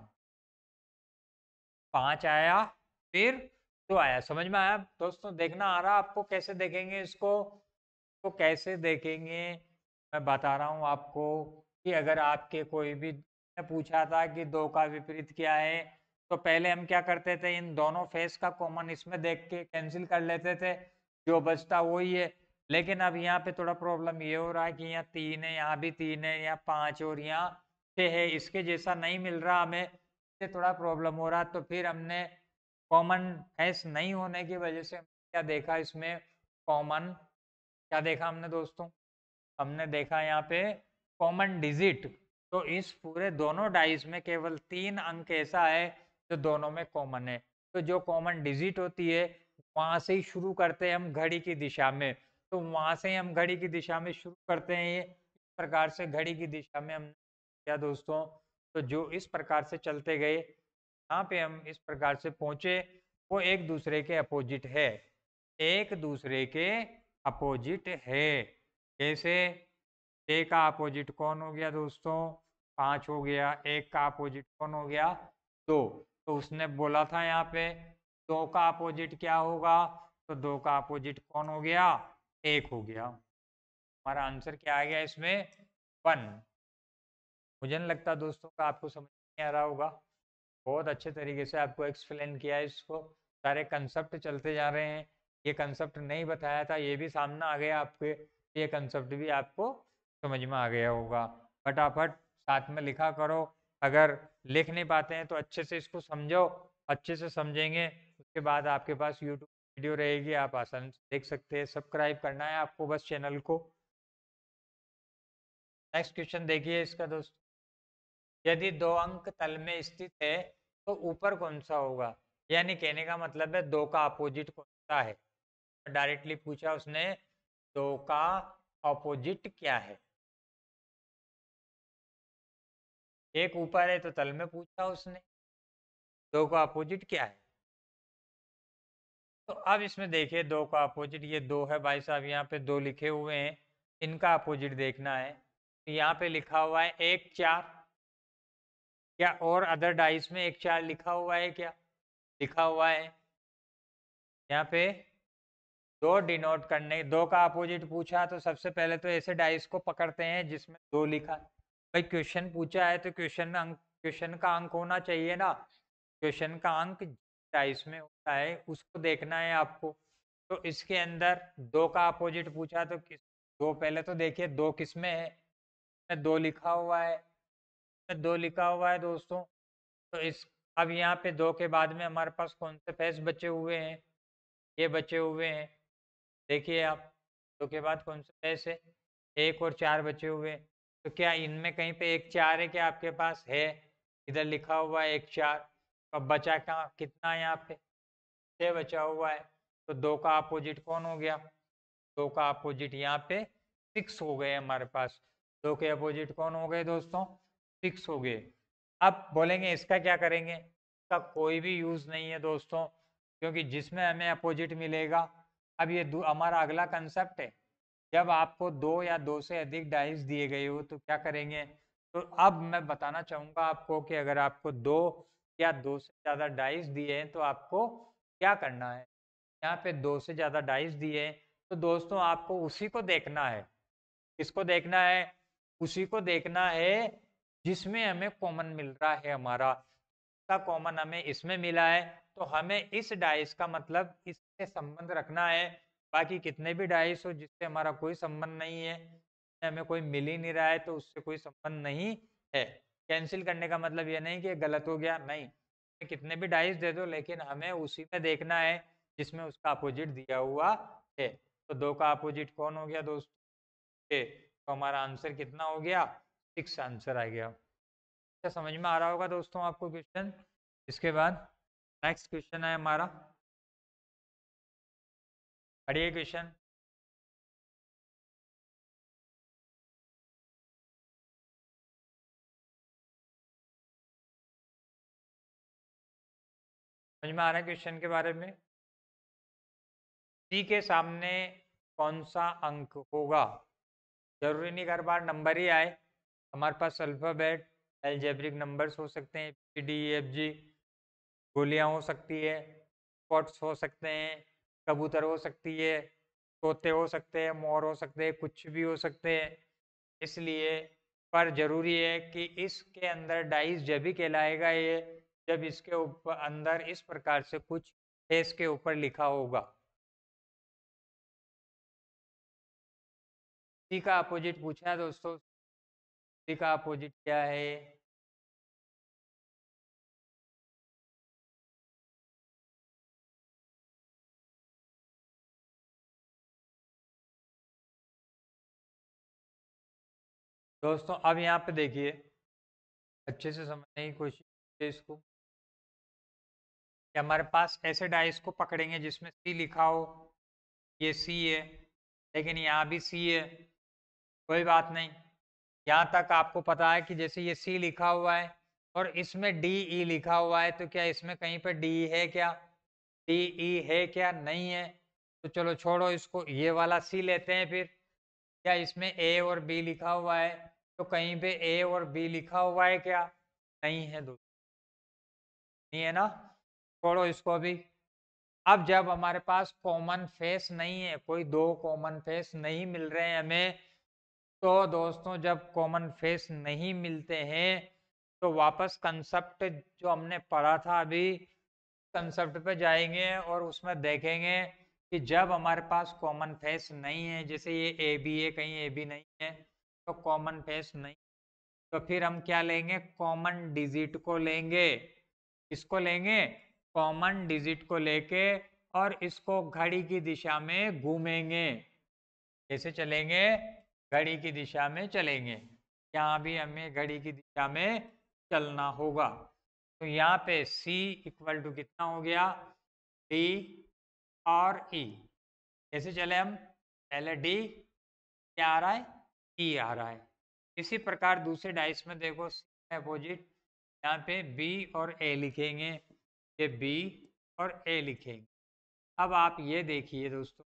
पांच आया फिर तो आया समझ में आया दोस्तों देखना आ रहा आपको कैसे देखेंगे इसको तो कैसे देखेंगे मैं बता रहा हूँ आपको कि अगर आपके कोई भी पूछा था कि दो का विपरीत क्या है तो पहले हम क्या करते थे इन दोनों फेस का कॉमन इसमें देख के कैंसिल कर लेते थे जो बचता वही है लेकिन अब यहाँ पे थोड़ा प्रॉब्लम ये हो रहा है कि यहाँ तीन है यहाँ भी तीन है यहाँ पाँच और यहाँ छः है इसके जैसा नहीं मिल रहा हमें थोड़ा प्रॉब्लम हो रहा तो फिर हमने कॉमन एस नहीं होने की वजह से क्या देखा इसमें कॉमन क्या देखा हमने दोस्तों हमने देखा यहाँ पे कॉमन डिजिट तो इस पूरे दोनों डाइस में केवल तीन अंक ऐसा है जो दोनों में कॉमन है तो जो कॉमन डिजिट होती है वहाँ से ही शुरू करते हैं हम घड़ी की दिशा में तो वहाँ से ही हम घड़ी की दिशा में शुरू करते हैं ये इस प्रकार से घड़ी की दिशा में हम क्या दोस्तों तो जो इस प्रकार से चलते गए यहाँ पे हम इस प्रकार से पहुंचे वो एक दूसरे के अपोजिट है एक दूसरे के अपोजिट है कैसे ए का अपोजिट कौन हो गया दोस्तों पाँच हो गया एक का अपोजिट कौन हो गया दो तो उसने बोला था यहाँ पे दो का अपोजिट क्या होगा तो दो का अपोजिट कौन हो गया एक हो गया हमारा आंसर क्या आ गया इसमें वन मुझे नहीं लगता दोस्तों का आपको समझ नहीं आ रहा होगा बहुत अच्छे तरीके से आपको एक्सप्लेन किया है इसको सारे कंसेप्ट चलते जा रहे हैं ये कंसेप्ट नहीं बताया था ये भी सामना आ गया आपके ये कंसेप्ट भी आपको समझ में आ गया होगा फटाफट साथ में लिखा करो अगर लिख नहीं पाते हैं तो अच्छे से इसको समझो अच्छे से समझेंगे उसके बाद आपके पास यूट्यूब वीडियो रहेगी आप आसान से देख सकते हैं सब्सक्राइब करना है आपको बस चैनल को नेक्स्ट क्वेश्चन देखिए इसका दोस्त यदि दो अंक तल में स्थित है तो ऊपर कौन सा होगा यानी कहने का मतलब है दो का अपोजिट कौन सा है डायरेक्टली पूछा उसने दो का अपोजिट क्या है एक ऊपर है तो तल में पूछा उसने दो का अपोजिट क्या है तो अब इसमें देखिए दो का अपोजिट ये दो है भाई साहब यहाँ पे दो लिखे हुए हैं इनका अपोजिट देखना है तो यहाँ पे लिखा हुआ है एक चार क्या और अदर डाइस में एक चार लिखा हुआ है क्या लिखा हुआ है यहाँ पे दो डिनोट करने दो का अपोजिट पूछा तो सबसे पहले तो ऐसे डाइस को पकड़ते हैं जिसमें दो लिखा भाई क्वेश्चन पूछा है तो क्वेश्चन अंक क्वेश्चन का अंक होना चाहिए ना क्वेश्चन का अंक डाइस में होता है उसको देखना है आपको तो इसके अंदर दो का अपोजिट पूछा तो किस दो पहले तो देखिए दो किस में है दो लिखा हुआ है दो लिखा हुआ है दोस्तों तो इस अब यहाँ पे दो के बाद में हमारे पास कौन से फेस बचे हुए हैं ये बचे हुए हैं देखिए आप दो के बाद कौन से फेस है एक और चार बचे हुए तो क्या इनमें कहीं पे एक चार है क्या आपके पास है इधर लिखा हुआ है एक चार तो अब बचा कहाँ कितना है यहाँ पे छः बचा हुआ है तो दो का अपोजिट कौन हो गया दो का अपोजिट यहाँ पे सिक्स हो गए हमारे पास दो के अपोजिट कौन हो गए दोस्तों फिक्स हो गए अब बोलेंगे इसका क्या करेंगे इसका कोई भी यूज़ नहीं है दोस्तों क्योंकि जिसमें हमें अपोजिट मिलेगा अब ये हमारा अगला कंसेप्ट है जब आपको दो या दो से अधिक डाइस दिए गए हो तो क्या करेंगे तो अब मैं बताना चाहूँगा आपको कि अगर आपको दो या दो से ज़्यादा डाइस दिए हैं तो आपको क्या करना है यहाँ पे दो से ज़्यादा डाइस दिए हैं तो दोस्तों आपको उसी को देखना है किसको देखना है उसी को देखना है जिसमें हमें कॉमन मिल रहा है हमारा का कॉमन हमें इसमें मिला है तो हमें इस डाइस का मतलब इससे संबंध रखना है बाकी कितने भी डाइस हो जिससे हमारा कोई संबंध नहीं है हमें कोई मिल ही नहीं रहा है तो उससे कोई संबंध नहीं है कैंसिल करने का मतलब ये नहीं कि गलत हो गया नहीं कितने भी डाइस दे दो लेकिन हमें उसी में देखना है जिसमें उसका अपोजिट दिया हुआ है तो दो का अपोजिट कौन हो गया दोस्तों तो हमारा आंसर कितना हो गया सिक्स आंसर आ गया अच्छा समझ में आ रहा होगा दोस्तों आपको क्वेश्चन इसके बाद नेक्स्ट क्वेश्चन है हमारा पढ़िए क्वेश्चन समझ में आ रहा है क्वेश्चन के बारे में सी के सामने कौन सा अंक होगा जरूरी नहीं हर बार नंबर ही आए हमारे पास अल्फ़ाबेट एल्जेब्रिक नंबर्स हो सकते हैं पी डी एफ जी गोलियाँ हो सकती है पॉट्स हो सकते हैं कबूतर हो सकती है तोते हो सकते हैं मोर हो सकते हैं कुछ भी हो सकते हैं इसलिए पर जरूरी है कि इसके अंदर डाइस जब ही कहलाएगा ये जब इसके ऊपर अंदर इस प्रकार से कुछ फेस के ऊपर लिखा होगा सी का अपोजिट पूछा है दोस्तों थ्री का अपोजिट क्या है दोस्तों अब यहाँ पे देखिए अच्छे से समझने की कोशिश कीजिए इसको कि हमारे पास ऐसे डाइस को पकड़ेंगे जिसमें सी लिखा हो ये सी है लेकिन यहाँ भी सी है कोई बात नहीं यहां तक आपको पता है कि जैसे ये सी लिखा हुआ है और इसमें डी ई e लिखा हुआ है तो क्या इसमें कहीं पर डी e है क्या डी ई e है क्या नहीं है तो चलो छोड़ो इसको ये वाला सी लेते हैं फिर क्या इसमें ए और बी लिखा हुआ है तो कहीं पे ए और बी लिखा हुआ है क्या नहीं है दोस्तों नहीं है ना छोड़ो इसको अभी अब जब हमारे पास कॉमन फेस नहीं है कोई दो कॉमन फेस नहीं मिल रहे हैं हमें तो दोस्तों जब कॉमन फेस नहीं मिलते हैं तो वापस कंसेप्ट जो हमने पढ़ा था अभी कंसेप्ट पे जाएंगे और उसमें देखेंगे कि जब हमारे पास कॉमन फेस नहीं है जैसे ये ए बी है कहीं ए बी नहीं है तो कॉमन फेस नहीं तो फिर हम क्या लेंगे कॉमन डिजिट को लेंगे इसको लेंगे कॉमन डिजिट को लेके और इसको घड़ी की दिशा में घूमेंगे कैसे चलेंगे घड़ी की दिशा में चलेंगे यहाँ भी हमें घड़ी की दिशा में चलना होगा तो यहाँ पे C इक्वल टू कितना हो गया D और E कैसे चले हम पहले D क्या आ रहा है E आ रहा है इसी प्रकार दूसरे डाइस में देखो अपोजिट यहाँ पे B और A लिखेंगे ये B और A लिखेंगे अब आप ये देखिए दोस्तों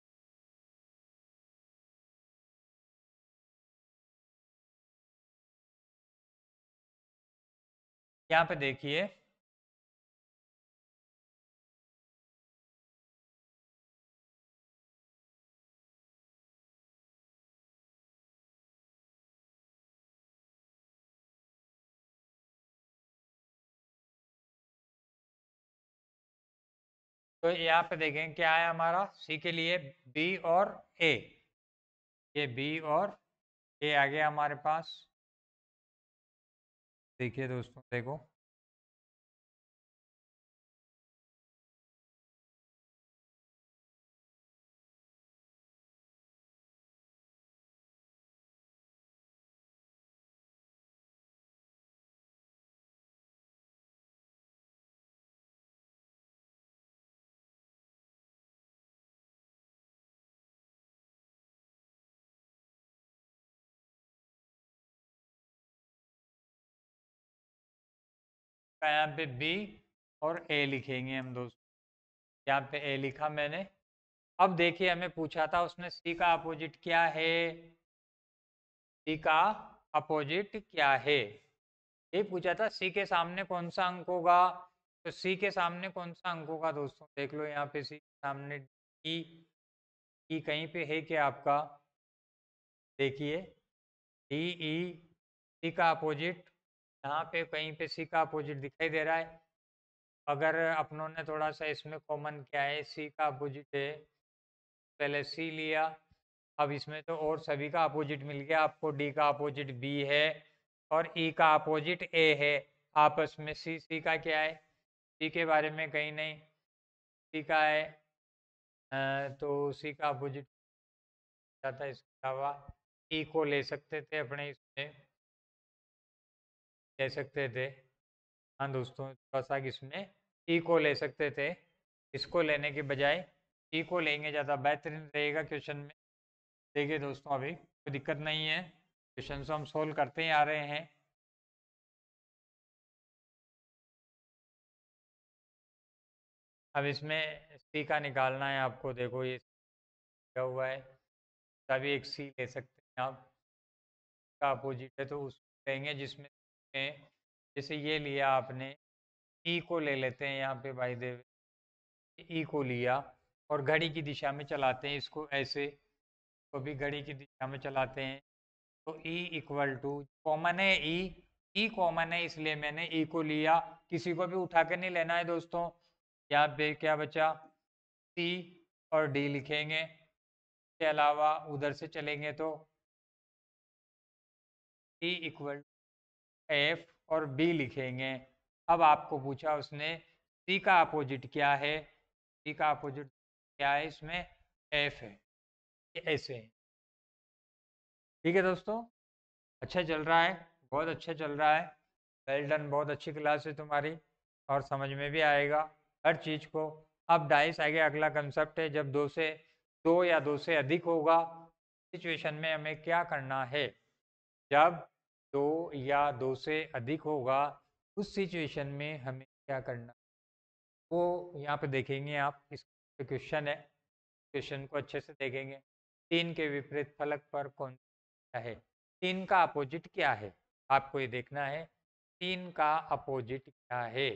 यहां पे देखिए तो यहाँ पे देखें क्या है हमारा सी के लिए बी और ए ये बी और ए आ गया हमारे पास देखिए दोस्तों देखो तो यहाँ पे बी और ए लिखेंगे हम दोस्तों यहाँ पे ए लिखा मैंने अब देखिए हमें पूछा था उसमें सी का अपोजिट क्या है सी का अपोजिट क्या है ये पूछा था सी के सामने कौन सा अंक होगा तो सी के सामने कौन सा अंक होगा दोस्तों देख लो यहाँ पे सी के सामने ई ई कहीं पे है क्या आपका देखिए डी ई सी का अपोजिट यहाँ पे कहीं पे सी का अपोजिट दिखाई दे रहा है अगर अपनों ने थोड़ा सा इसमें कॉमन क्या है सी का अपोजिट है पहले सी लिया अब इसमें तो और सभी का अपोजिट मिल गया आपको डी का अपोजिट बी है और ई e का अपोजिट ए है आपस में सी सी का क्या है सी के बारे में कहीं नहीं सी का है आ, तो सी का अपोजिट जाता है इसके अलावा ई e को ले सकते थे अपने इसमें ले सकते थे हाँ दोस्तों थोड़ा सा इसमें ई e को ले सकते थे इसको लेने के बजाय ई e को लेंगे ज़्यादा बेहतरीन रहेगा क्वेश्चन में देखिए दोस्तों अभी कोई दिक्कत नहीं है क्वेश्चन तो हम सोल्व करते ही आ रहे हैं अब इसमें सी का निकालना है आपको देखो ये क्या हुआ है तभी एक सी ले सकते हैं आप का अपोजिट है तो उसको लेंगे जिसमें हैं जैसे ये लिया आपने ई e को ले लेते हैं यहाँ पे भाई देव ई को लिया और घड़ी की दिशा में चलाते हैं इसको ऐसे को तो भी घड़ी की दिशा में चलाते हैं तो ई इक्वल टू कॉमन है ई ई कॉमन है इसलिए मैंने ई e को लिया किसी को भी उठा के नहीं लेना है दोस्तों यहाँ पे क्या बचा सी और डी लिखेंगे इसके अलावा उधर से चलेंगे तो ई e इक्वल एफ और बी लिखेंगे अब आपको पूछा उसने सी का अपोजिट क्या है सी का अपोजिट क्या है इसमें एफ है ये ऐसे है ठीक है दोस्तों अच्छा चल रहा है बहुत अच्छा चल रहा है वेल डन बहुत अच्छी क्लास है तुम्हारी और समझ में भी आएगा हर चीज़ को अब डाइस आगे अगला कंसेप्ट है जब दो से दो या दो से अधिक होगा सिचुएशन में हमें क्या करना है जब दो तो या दो से अधिक होगा उस सिचुएशन में हमें क्या करना वो यहाँ पे देखेंगे आप इस क्वेश्चन है क्वेश्चन को अच्छे से देखेंगे तीन के विपरीत फलक पर कौन क्या है तीन का अपोजिट क्या है आपको ये देखना है तीन का अपोजिट क्या है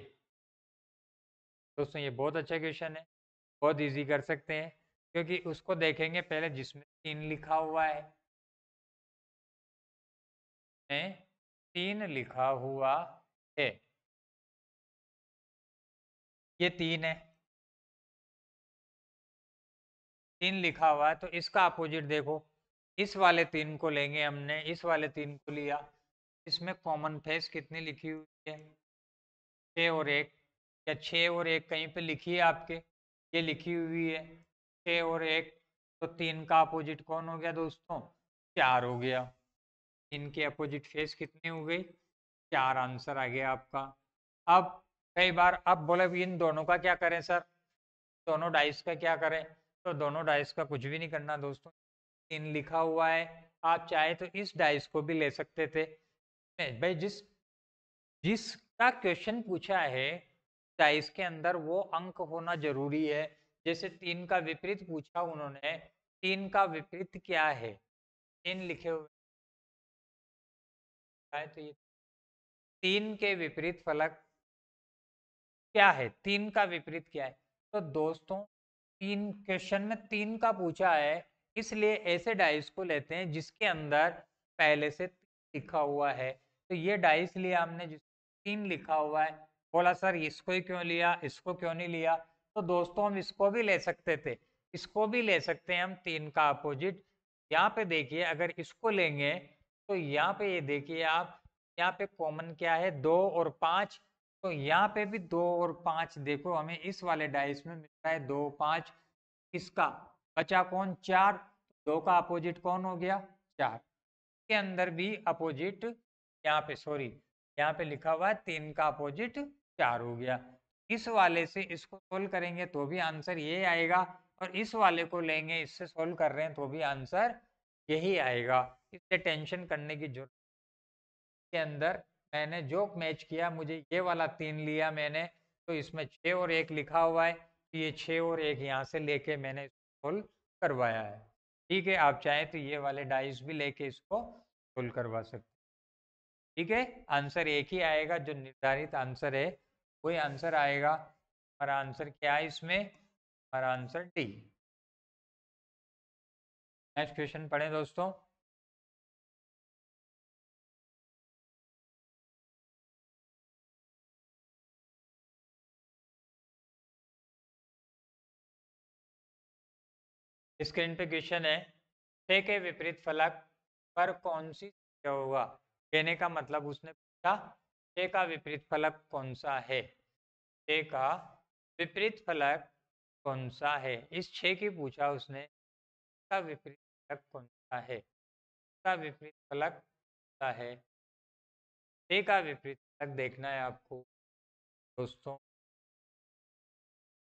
दोस्तों ये बहुत अच्छा क्वेश्चन है बहुत इजी कर सकते हैं क्योंकि उसको देखेंगे पहले जिसमें तीन लिखा हुआ है में तीन लिखा हुआ है ये तीन है तीन लिखा हुआ है तो इसका अपोजिट देखो इस वाले तीन को लेंगे हमने इस वाले तीन को लिया इसमें कॉमन फेस कितनी लिखी हुई है छ और एक या छ और एक कहीं पे लिखी है आपके ये लिखी हुई है छ और एक तो तीन का अपोजिट कौन हो गया दोस्तों चार हो गया इनके अपोजिट फेस कितने हो गए चार आंसर आ गया आपका अब कई बार अब बोले इन दोनों का क्या करें सर दोनों डाइस का क्या करें तो दोनों डाइस का कुछ भी नहीं करना दोस्तों तीन लिखा हुआ है आप चाहे तो इस डाइस को भी ले सकते थे भाई जिस जिसका क्वेश्चन पूछा है डाइस के अंदर वो अंक होना जरूरी है जैसे तीन का विपरीत पूछा उन्होंने तीन का विपरीत क्या है तीन लिखे हुए है तो ये तीन के विपरीत फलक क्या है तीन का विपरीत क्या है तो दोस्तों तीन क्वेश्चन में तीन का पूछा है इसलिए ऐसे डाइस को लेते हैं जिसके अंदर पहले से लिखा हुआ है तो ये डाइस लिया हमने जिस तीन लिखा हुआ है बोला सर इसको ही क्यों लिया इसको क्यों नहीं लिया तो दोस्तों हम इसको भी ले सकते थे इसको भी ले सकते हैं हम तीन का अपोजिट यहाँ पे देखिए अगर इसको लेंगे तो यहाँ पे ये देखिए आप यहाँ पे कॉमन क्या है दो और पांच तो यहाँ पे भी दो और पांच देखो हमें इस वाले डाइस में मिल रहा है दो पांच इसका बचा कौन चार दो का अपोजिट कौन हो गया चार के अंदर भी अपोजिट यहाँ पे सॉरी यहाँ पे लिखा हुआ है तीन का अपोजिट चार हो गया इस वाले से इसको सोल्व करेंगे तो भी आंसर ये आएगा और इस वाले को लेंगे इससे सोल्व कर रहे हैं तो भी आंसर यही आएगा इससे टेंशन करने की जरूरत के अंदर मैंने जो मैच किया मुझे ये वाला तीन लिया मैंने तो इसमें छः और एक लिखा हुआ है तो ये छः और एक यहाँ से लेके मैंने फुल करवाया है ठीक है आप चाहें तो ये वाले डाइस भी लेके इसको फुल करवा सकते ठीक है आंसर एक ही आएगा जो निर्धारित आंसर है वही आंसर आएगा हमारा आंसर क्या है इसमें हमारा आंसर डी नेक्स्ट क्वेश्चन पढ़ें दोस्तों स्क्रीन पे क्वेश्चन है छ के विपरीत फलक पर कौन सी संख्या होगा कहने का मतलब उसने पूछा छ का विपरीत फलक कौन सा है छ का विपरीत फलक कौन सा है इस छ की पूछा उसने का विपरीत फलक कौन सा है का विपरीत फलक सा है छ का विपरीत फलक देखना है आपको दोस्तों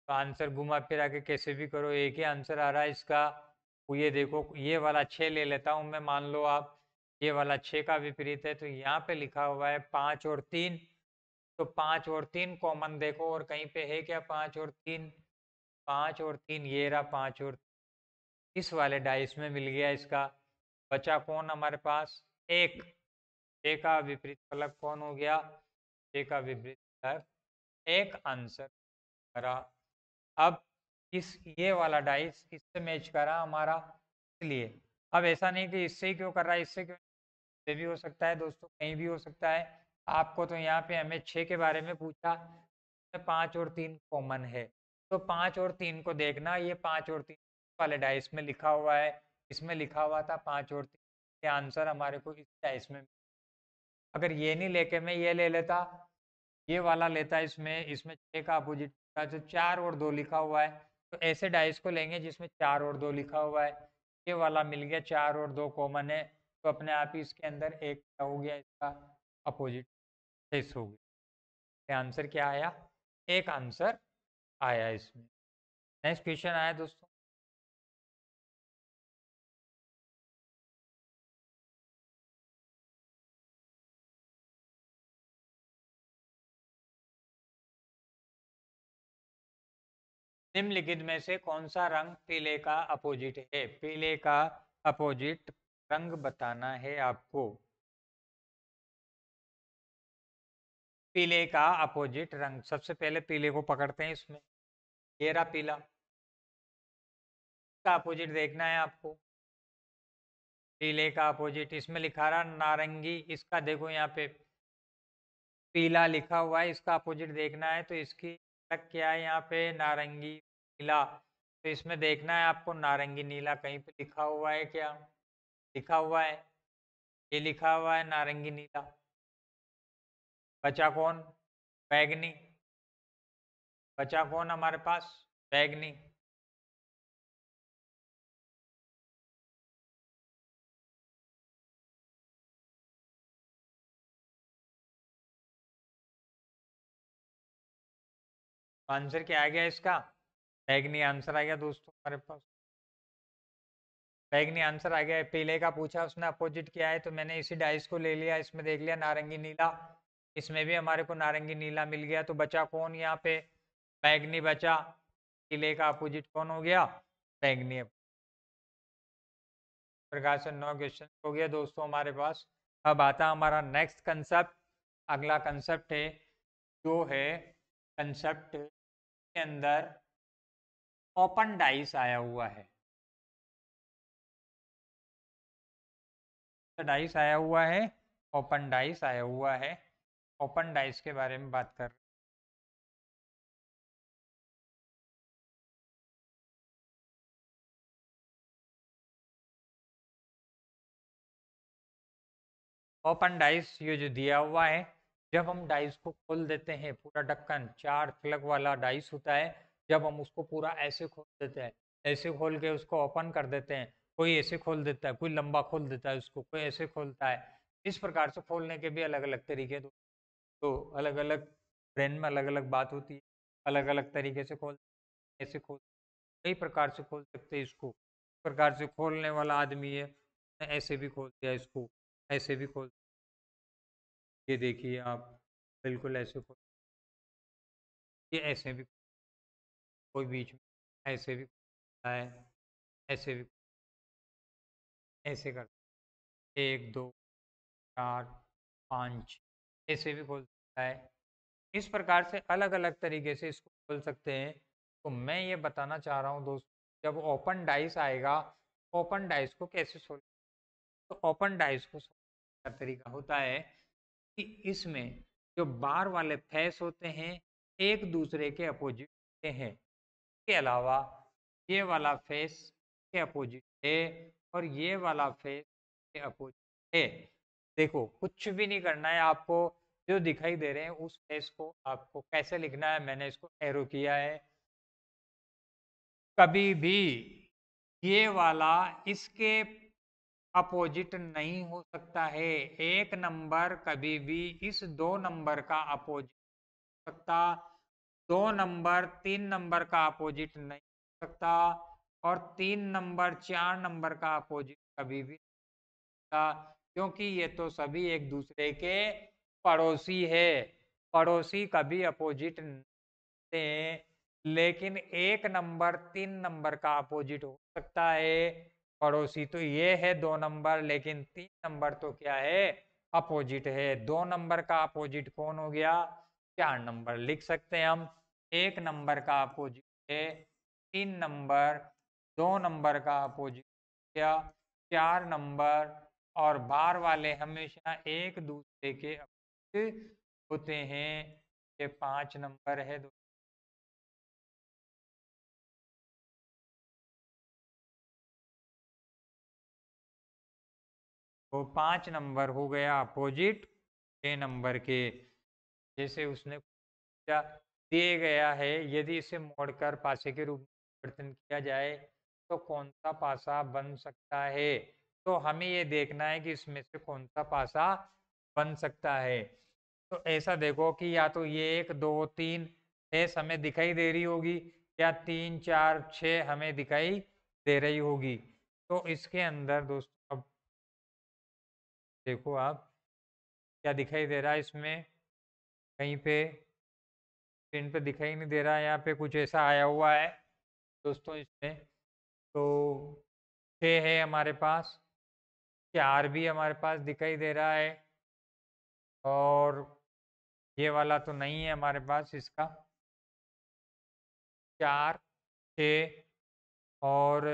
तो आंसर घुमा फिरा के कैसे भी करो एक ही आंसर आ रहा है इसका ये देखो ये वाला छः ले लेता हूँ मैं मान लो आप ये वाला छः का विपरीत है तो यहाँ पे लिखा हुआ है पाँच और तीन तो पाँच और तीन कॉमन देखो और कहीं पे है क्या पाँच और तीन पाँच और तीन ये रहा पाँच और इस वाले डाइस में मिल गया इसका बचा कौन हमारे पास एक एक का विपरीत फलक मतलब कौन हो गया एक का विपरीत एक आंसर अब इस ये वाला डाइस इससे मैच कर रहा हमारा इसलिए अब ऐसा नहीं कि इससे ही क्यों कर रहा है इससे क्यों से भी हो सकता है दोस्तों कहीं भी हो सकता है आपको तो यहाँ पे हमें छः के बारे में पूछा पाँच और तीन कॉमन है तो पाँच और तीन को देखना ये पाँच और तीन वाले डाइस में लिखा हुआ है इसमें लिखा हुआ था पाँच और तीन ये आंसर हमारे को इस डाइस में अगर ये नहीं लेके मैं ये ले लेता ये वाला लेता इसमें इसमें छः का अपोजिट का जो चार और दो लिखा हुआ है तो ऐसे डाइस को लेंगे जिसमें चार और दो लिखा हुआ है ये वाला मिल गया चार और दो कॉमन है तो अपने आप ही इसके अंदर एक क्या हो गया इसका अपोजिट फेस हो गया आंसर क्या आया एक आंसर आया इसमें नेक्स्ट क्वेश्चन आया दोस्तों निम्नलिखित में से कौन सा रंग पीले का अपोजिट है पीले का अपोजिट रंग बताना है आपको पीले का अपोजिट रंग सबसे पहले पीले को पकड़ते हैं इसमें घेरा पीला का अपोजिट देखना है आपको पीले का अपोजिट इसमें लिखा रहा नारंगी इसका देखो यहाँ पे पीला लिखा हुआ है इसका अपोजिट देखना है तो इसकी क्या है यहाँ पे नारंगी नीला तो इसमें देखना है आपको नारंगी नीला कहीं पे लिखा हुआ है क्या लिखा हुआ है ये लिखा हुआ है नारंगी नीला बचा कौन बैगनी बचा कौन हमारे पास बैगनी तो आंसर क्या आ गया इसका बैगनी आंसर आ गया दोस्तों हमारे पास बैगनी आंसर आ गया पीले का पूछा उसने अपोजिट किया है तो मैंने इसी डाइस को ले लिया इसमें देख लिया नारंगी नीला इसमें भी हमारे को नारंगी नीला मिल गया तो बचा कौन यहाँ पे बैगनी बचा पीले का अपोजिट कौन हो गया बैगनी प्रकार से नौ क्वेश्चन हो गया दोस्तों हमारे पास अब आता हमारा नेक्स्ट कंसेप्ट अगला कंसेप्ट है जो है कंसेप्ट के अंदर ओपन डाइस आया हुआ है तो डाइस आया हुआ है ओपन डाइस आया हुआ है ओपन डाइस के बारे में बात कर ओपन डाइस ये जो दिया हुआ है जब हम डाइस को खोल देते हैं पूरा ढक्कन चार फ्लग वाला डाइस होता है जब हम उसको पूरा ऐसे खोल देते हैं ऐसे खोल के उसको ओपन कर देते हैं कोई ऐसे खोल देता है कोई लंबा खोल देता है उसको कोई ऐसे खोलता है इस प्रकार से खोलने के भी अलग अलग तरीके तो अलग अलग ब्रेन में अलग अलग बात होती है अलग अलग तरीके से खोल ऐसे खोल कई प्रकार से खोल सकते हैं इसको प्रकार से खोलने वाला आदमी है ऐसे भी खोल दिया इसको ऐसे भी खोल ये देखिए आप बिल्कुल ऐसे खोल ये ऐसे भी कोई बीच में ऐसे भी है ऐसे भी ऐसे कर एक दो चार पाँच ऐसे भी खोल सकता है इस प्रकार से अलग अलग तरीके से इसको खोल सकते हैं तो मैं ये बताना चाह रहा हूँ दोस्तों जब ओपन डाइस आएगा ओपन डाइस को कैसे सोल तो ओपन डाइस को का तरीका होता है कि इसमें जो बार वाले फेस होते हैं एक दूसरे के अपोजिट होते हैं इसके अलावा ये वाला फेस के अपोजिट है और ये वाला फेस के अपोजिट है देखो कुछ भी नहीं करना है आपको जो दिखाई दे रहे हैं उस फेस को आपको कैसे लिखना है मैंने इसको एरो किया है कभी भी ये वाला इसके अपोजिट नहीं हो सकता है एक नंबर कभी भी इस दो नंबर का अपोजिट हो सकता दो नंबर तीन नंबर का अपोजिट नहीं हो सकता और तीन नंबर चार नंबर का अपोजिट कभी भी क्योंकि ये तो सभी एक दूसरे के पड़ोसी है पड़ोसी कभी अपोजिट होते लेकिन एक नंबर तीन नंबर का अपोजिट हो सकता है पड़ोसी तो ये है दो नंबर लेकिन तीन नंबर तो क्या है अपोजिट है दो नंबर का अपोजिट कौन हो गया चार नंबर लिख सकते हैं हम एक नंबर का अपोजिट है तीन नंबर दो नंबर का अपोजिट या चार नंबर और बार वाले हमेशा एक दूसरे के अपोजिट होते हैं ये पांच नंबर है दो तो पांच नंबर हो गया अपोजिट छ नंबर के जैसे उसने पूछा दिए गया है यदि इसे मोड़कर पासे के रूप में परिवर्तन किया जाए तो कौन सा पासा बन सकता है तो हमें ये देखना है कि इसमें से कौन सा पासा बन सकता है तो ऐसा देखो कि या तो ये एक दो तीन छः हमें दिखाई दे रही होगी या तीन चार छ हमें दिखाई दे रही होगी तो इसके अंदर दोस्तों अब देखो आप क्या दिखाई दे रहा है इसमें कहीं पे स्क्रीन पे दिखाई नहीं दे रहा है यहाँ पे कुछ ऐसा आया हुआ है दोस्तों इसमें तो छः है हमारे पास चार भी हमारे पास दिखाई दे रहा है और ये वाला तो नहीं है हमारे पास इसका चार छ और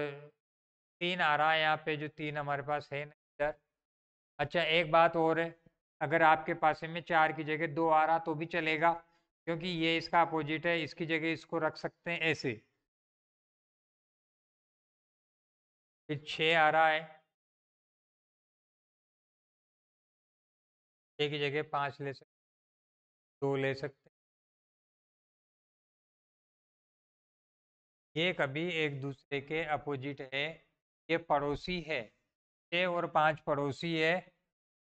तीन आ रहा है यहाँ पे जो तीन हमारे पास है ना इधर अच्छा एक बात और है अगर आपके पास में चार की जगह दो आ रहा तो भी चलेगा क्योंकि ये इसका अपोजिट है इसकी जगह इसको रख सकते हैं ऐसे फिर छ आ रहा है एक ही जगह पाँच ले सकते दो ले सकते ये कभी एक दूसरे के अपोजिट है ये पड़ोसी है छः और पाँच पड़ोसी है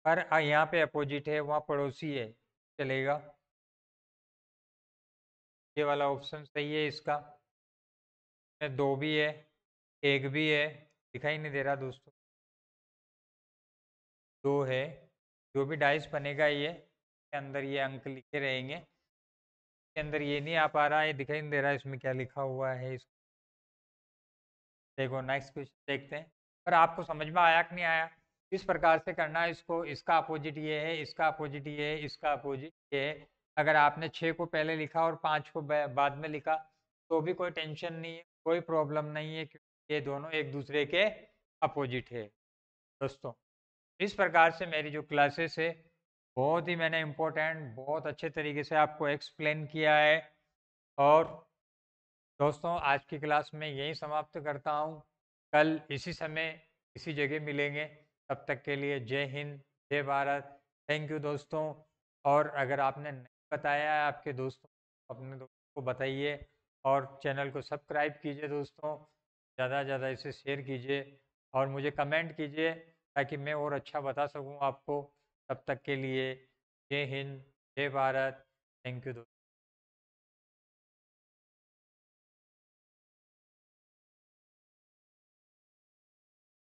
पर यहाँ पे अपोजिट है वहाँ पड़ोसी है चलेगा ये वाला ऑप्शन सही है इसका इसमें दो भी है एक भी है दिखाई नहीं दे रहा दोस्तों दो है जो भी डाइस बनेगा ये इसके अंदर ये अंक लिखे रहेंगे इसके अंदर ये नहीं आ पा रहा है दिखाई नहीं दे रहा है इसमें क्या लिखा हुआ है इसको देखो नेक्स्ट क्वेश्चन देखते हैं पर आपको समझ में आया कि नहीं आया इस प्रकार से करना है इसको इसका अपोजिट ये है इसका अपोजिट ये है इसका अपोजिट ये है अगर आपने छः को पहले लिखा और पाँच को बाद में लिखा तो भी कोई टेंशन नहीं है कोई प्रॉब्लम नहीं है क्योंकि ये दोनों एक दूसरे के अपोजिट है दोस्तों इस प्रकार से मेरी जो क्लासेस है बहुत ही मैंने इम्पोर्टेंट बहुत अच्छे तरीके से आपको एक्सप्लेन किया है और दोस्तों आज की क्लास में यही समाप्त करता हूँ कल इसी समय इसी जगह मिलेंगे तब तक के लिए जय हिंद जय भारत थैंक यू दोस्तों और अगर आपने बताया है आपके दोस्तों अपने दोस्तों को बताइए और चैनल को सब्सक्राइब कीजिए दोस्तों ज़्यादा से ज़्यादा इसे शेयर कीजिए और मुझे कमेंट कीजिए ताकि मैं और अच्छा बता सकूँ आपको तब तक के लिए जय हिंद जय भारत थैंक यू दोस्तों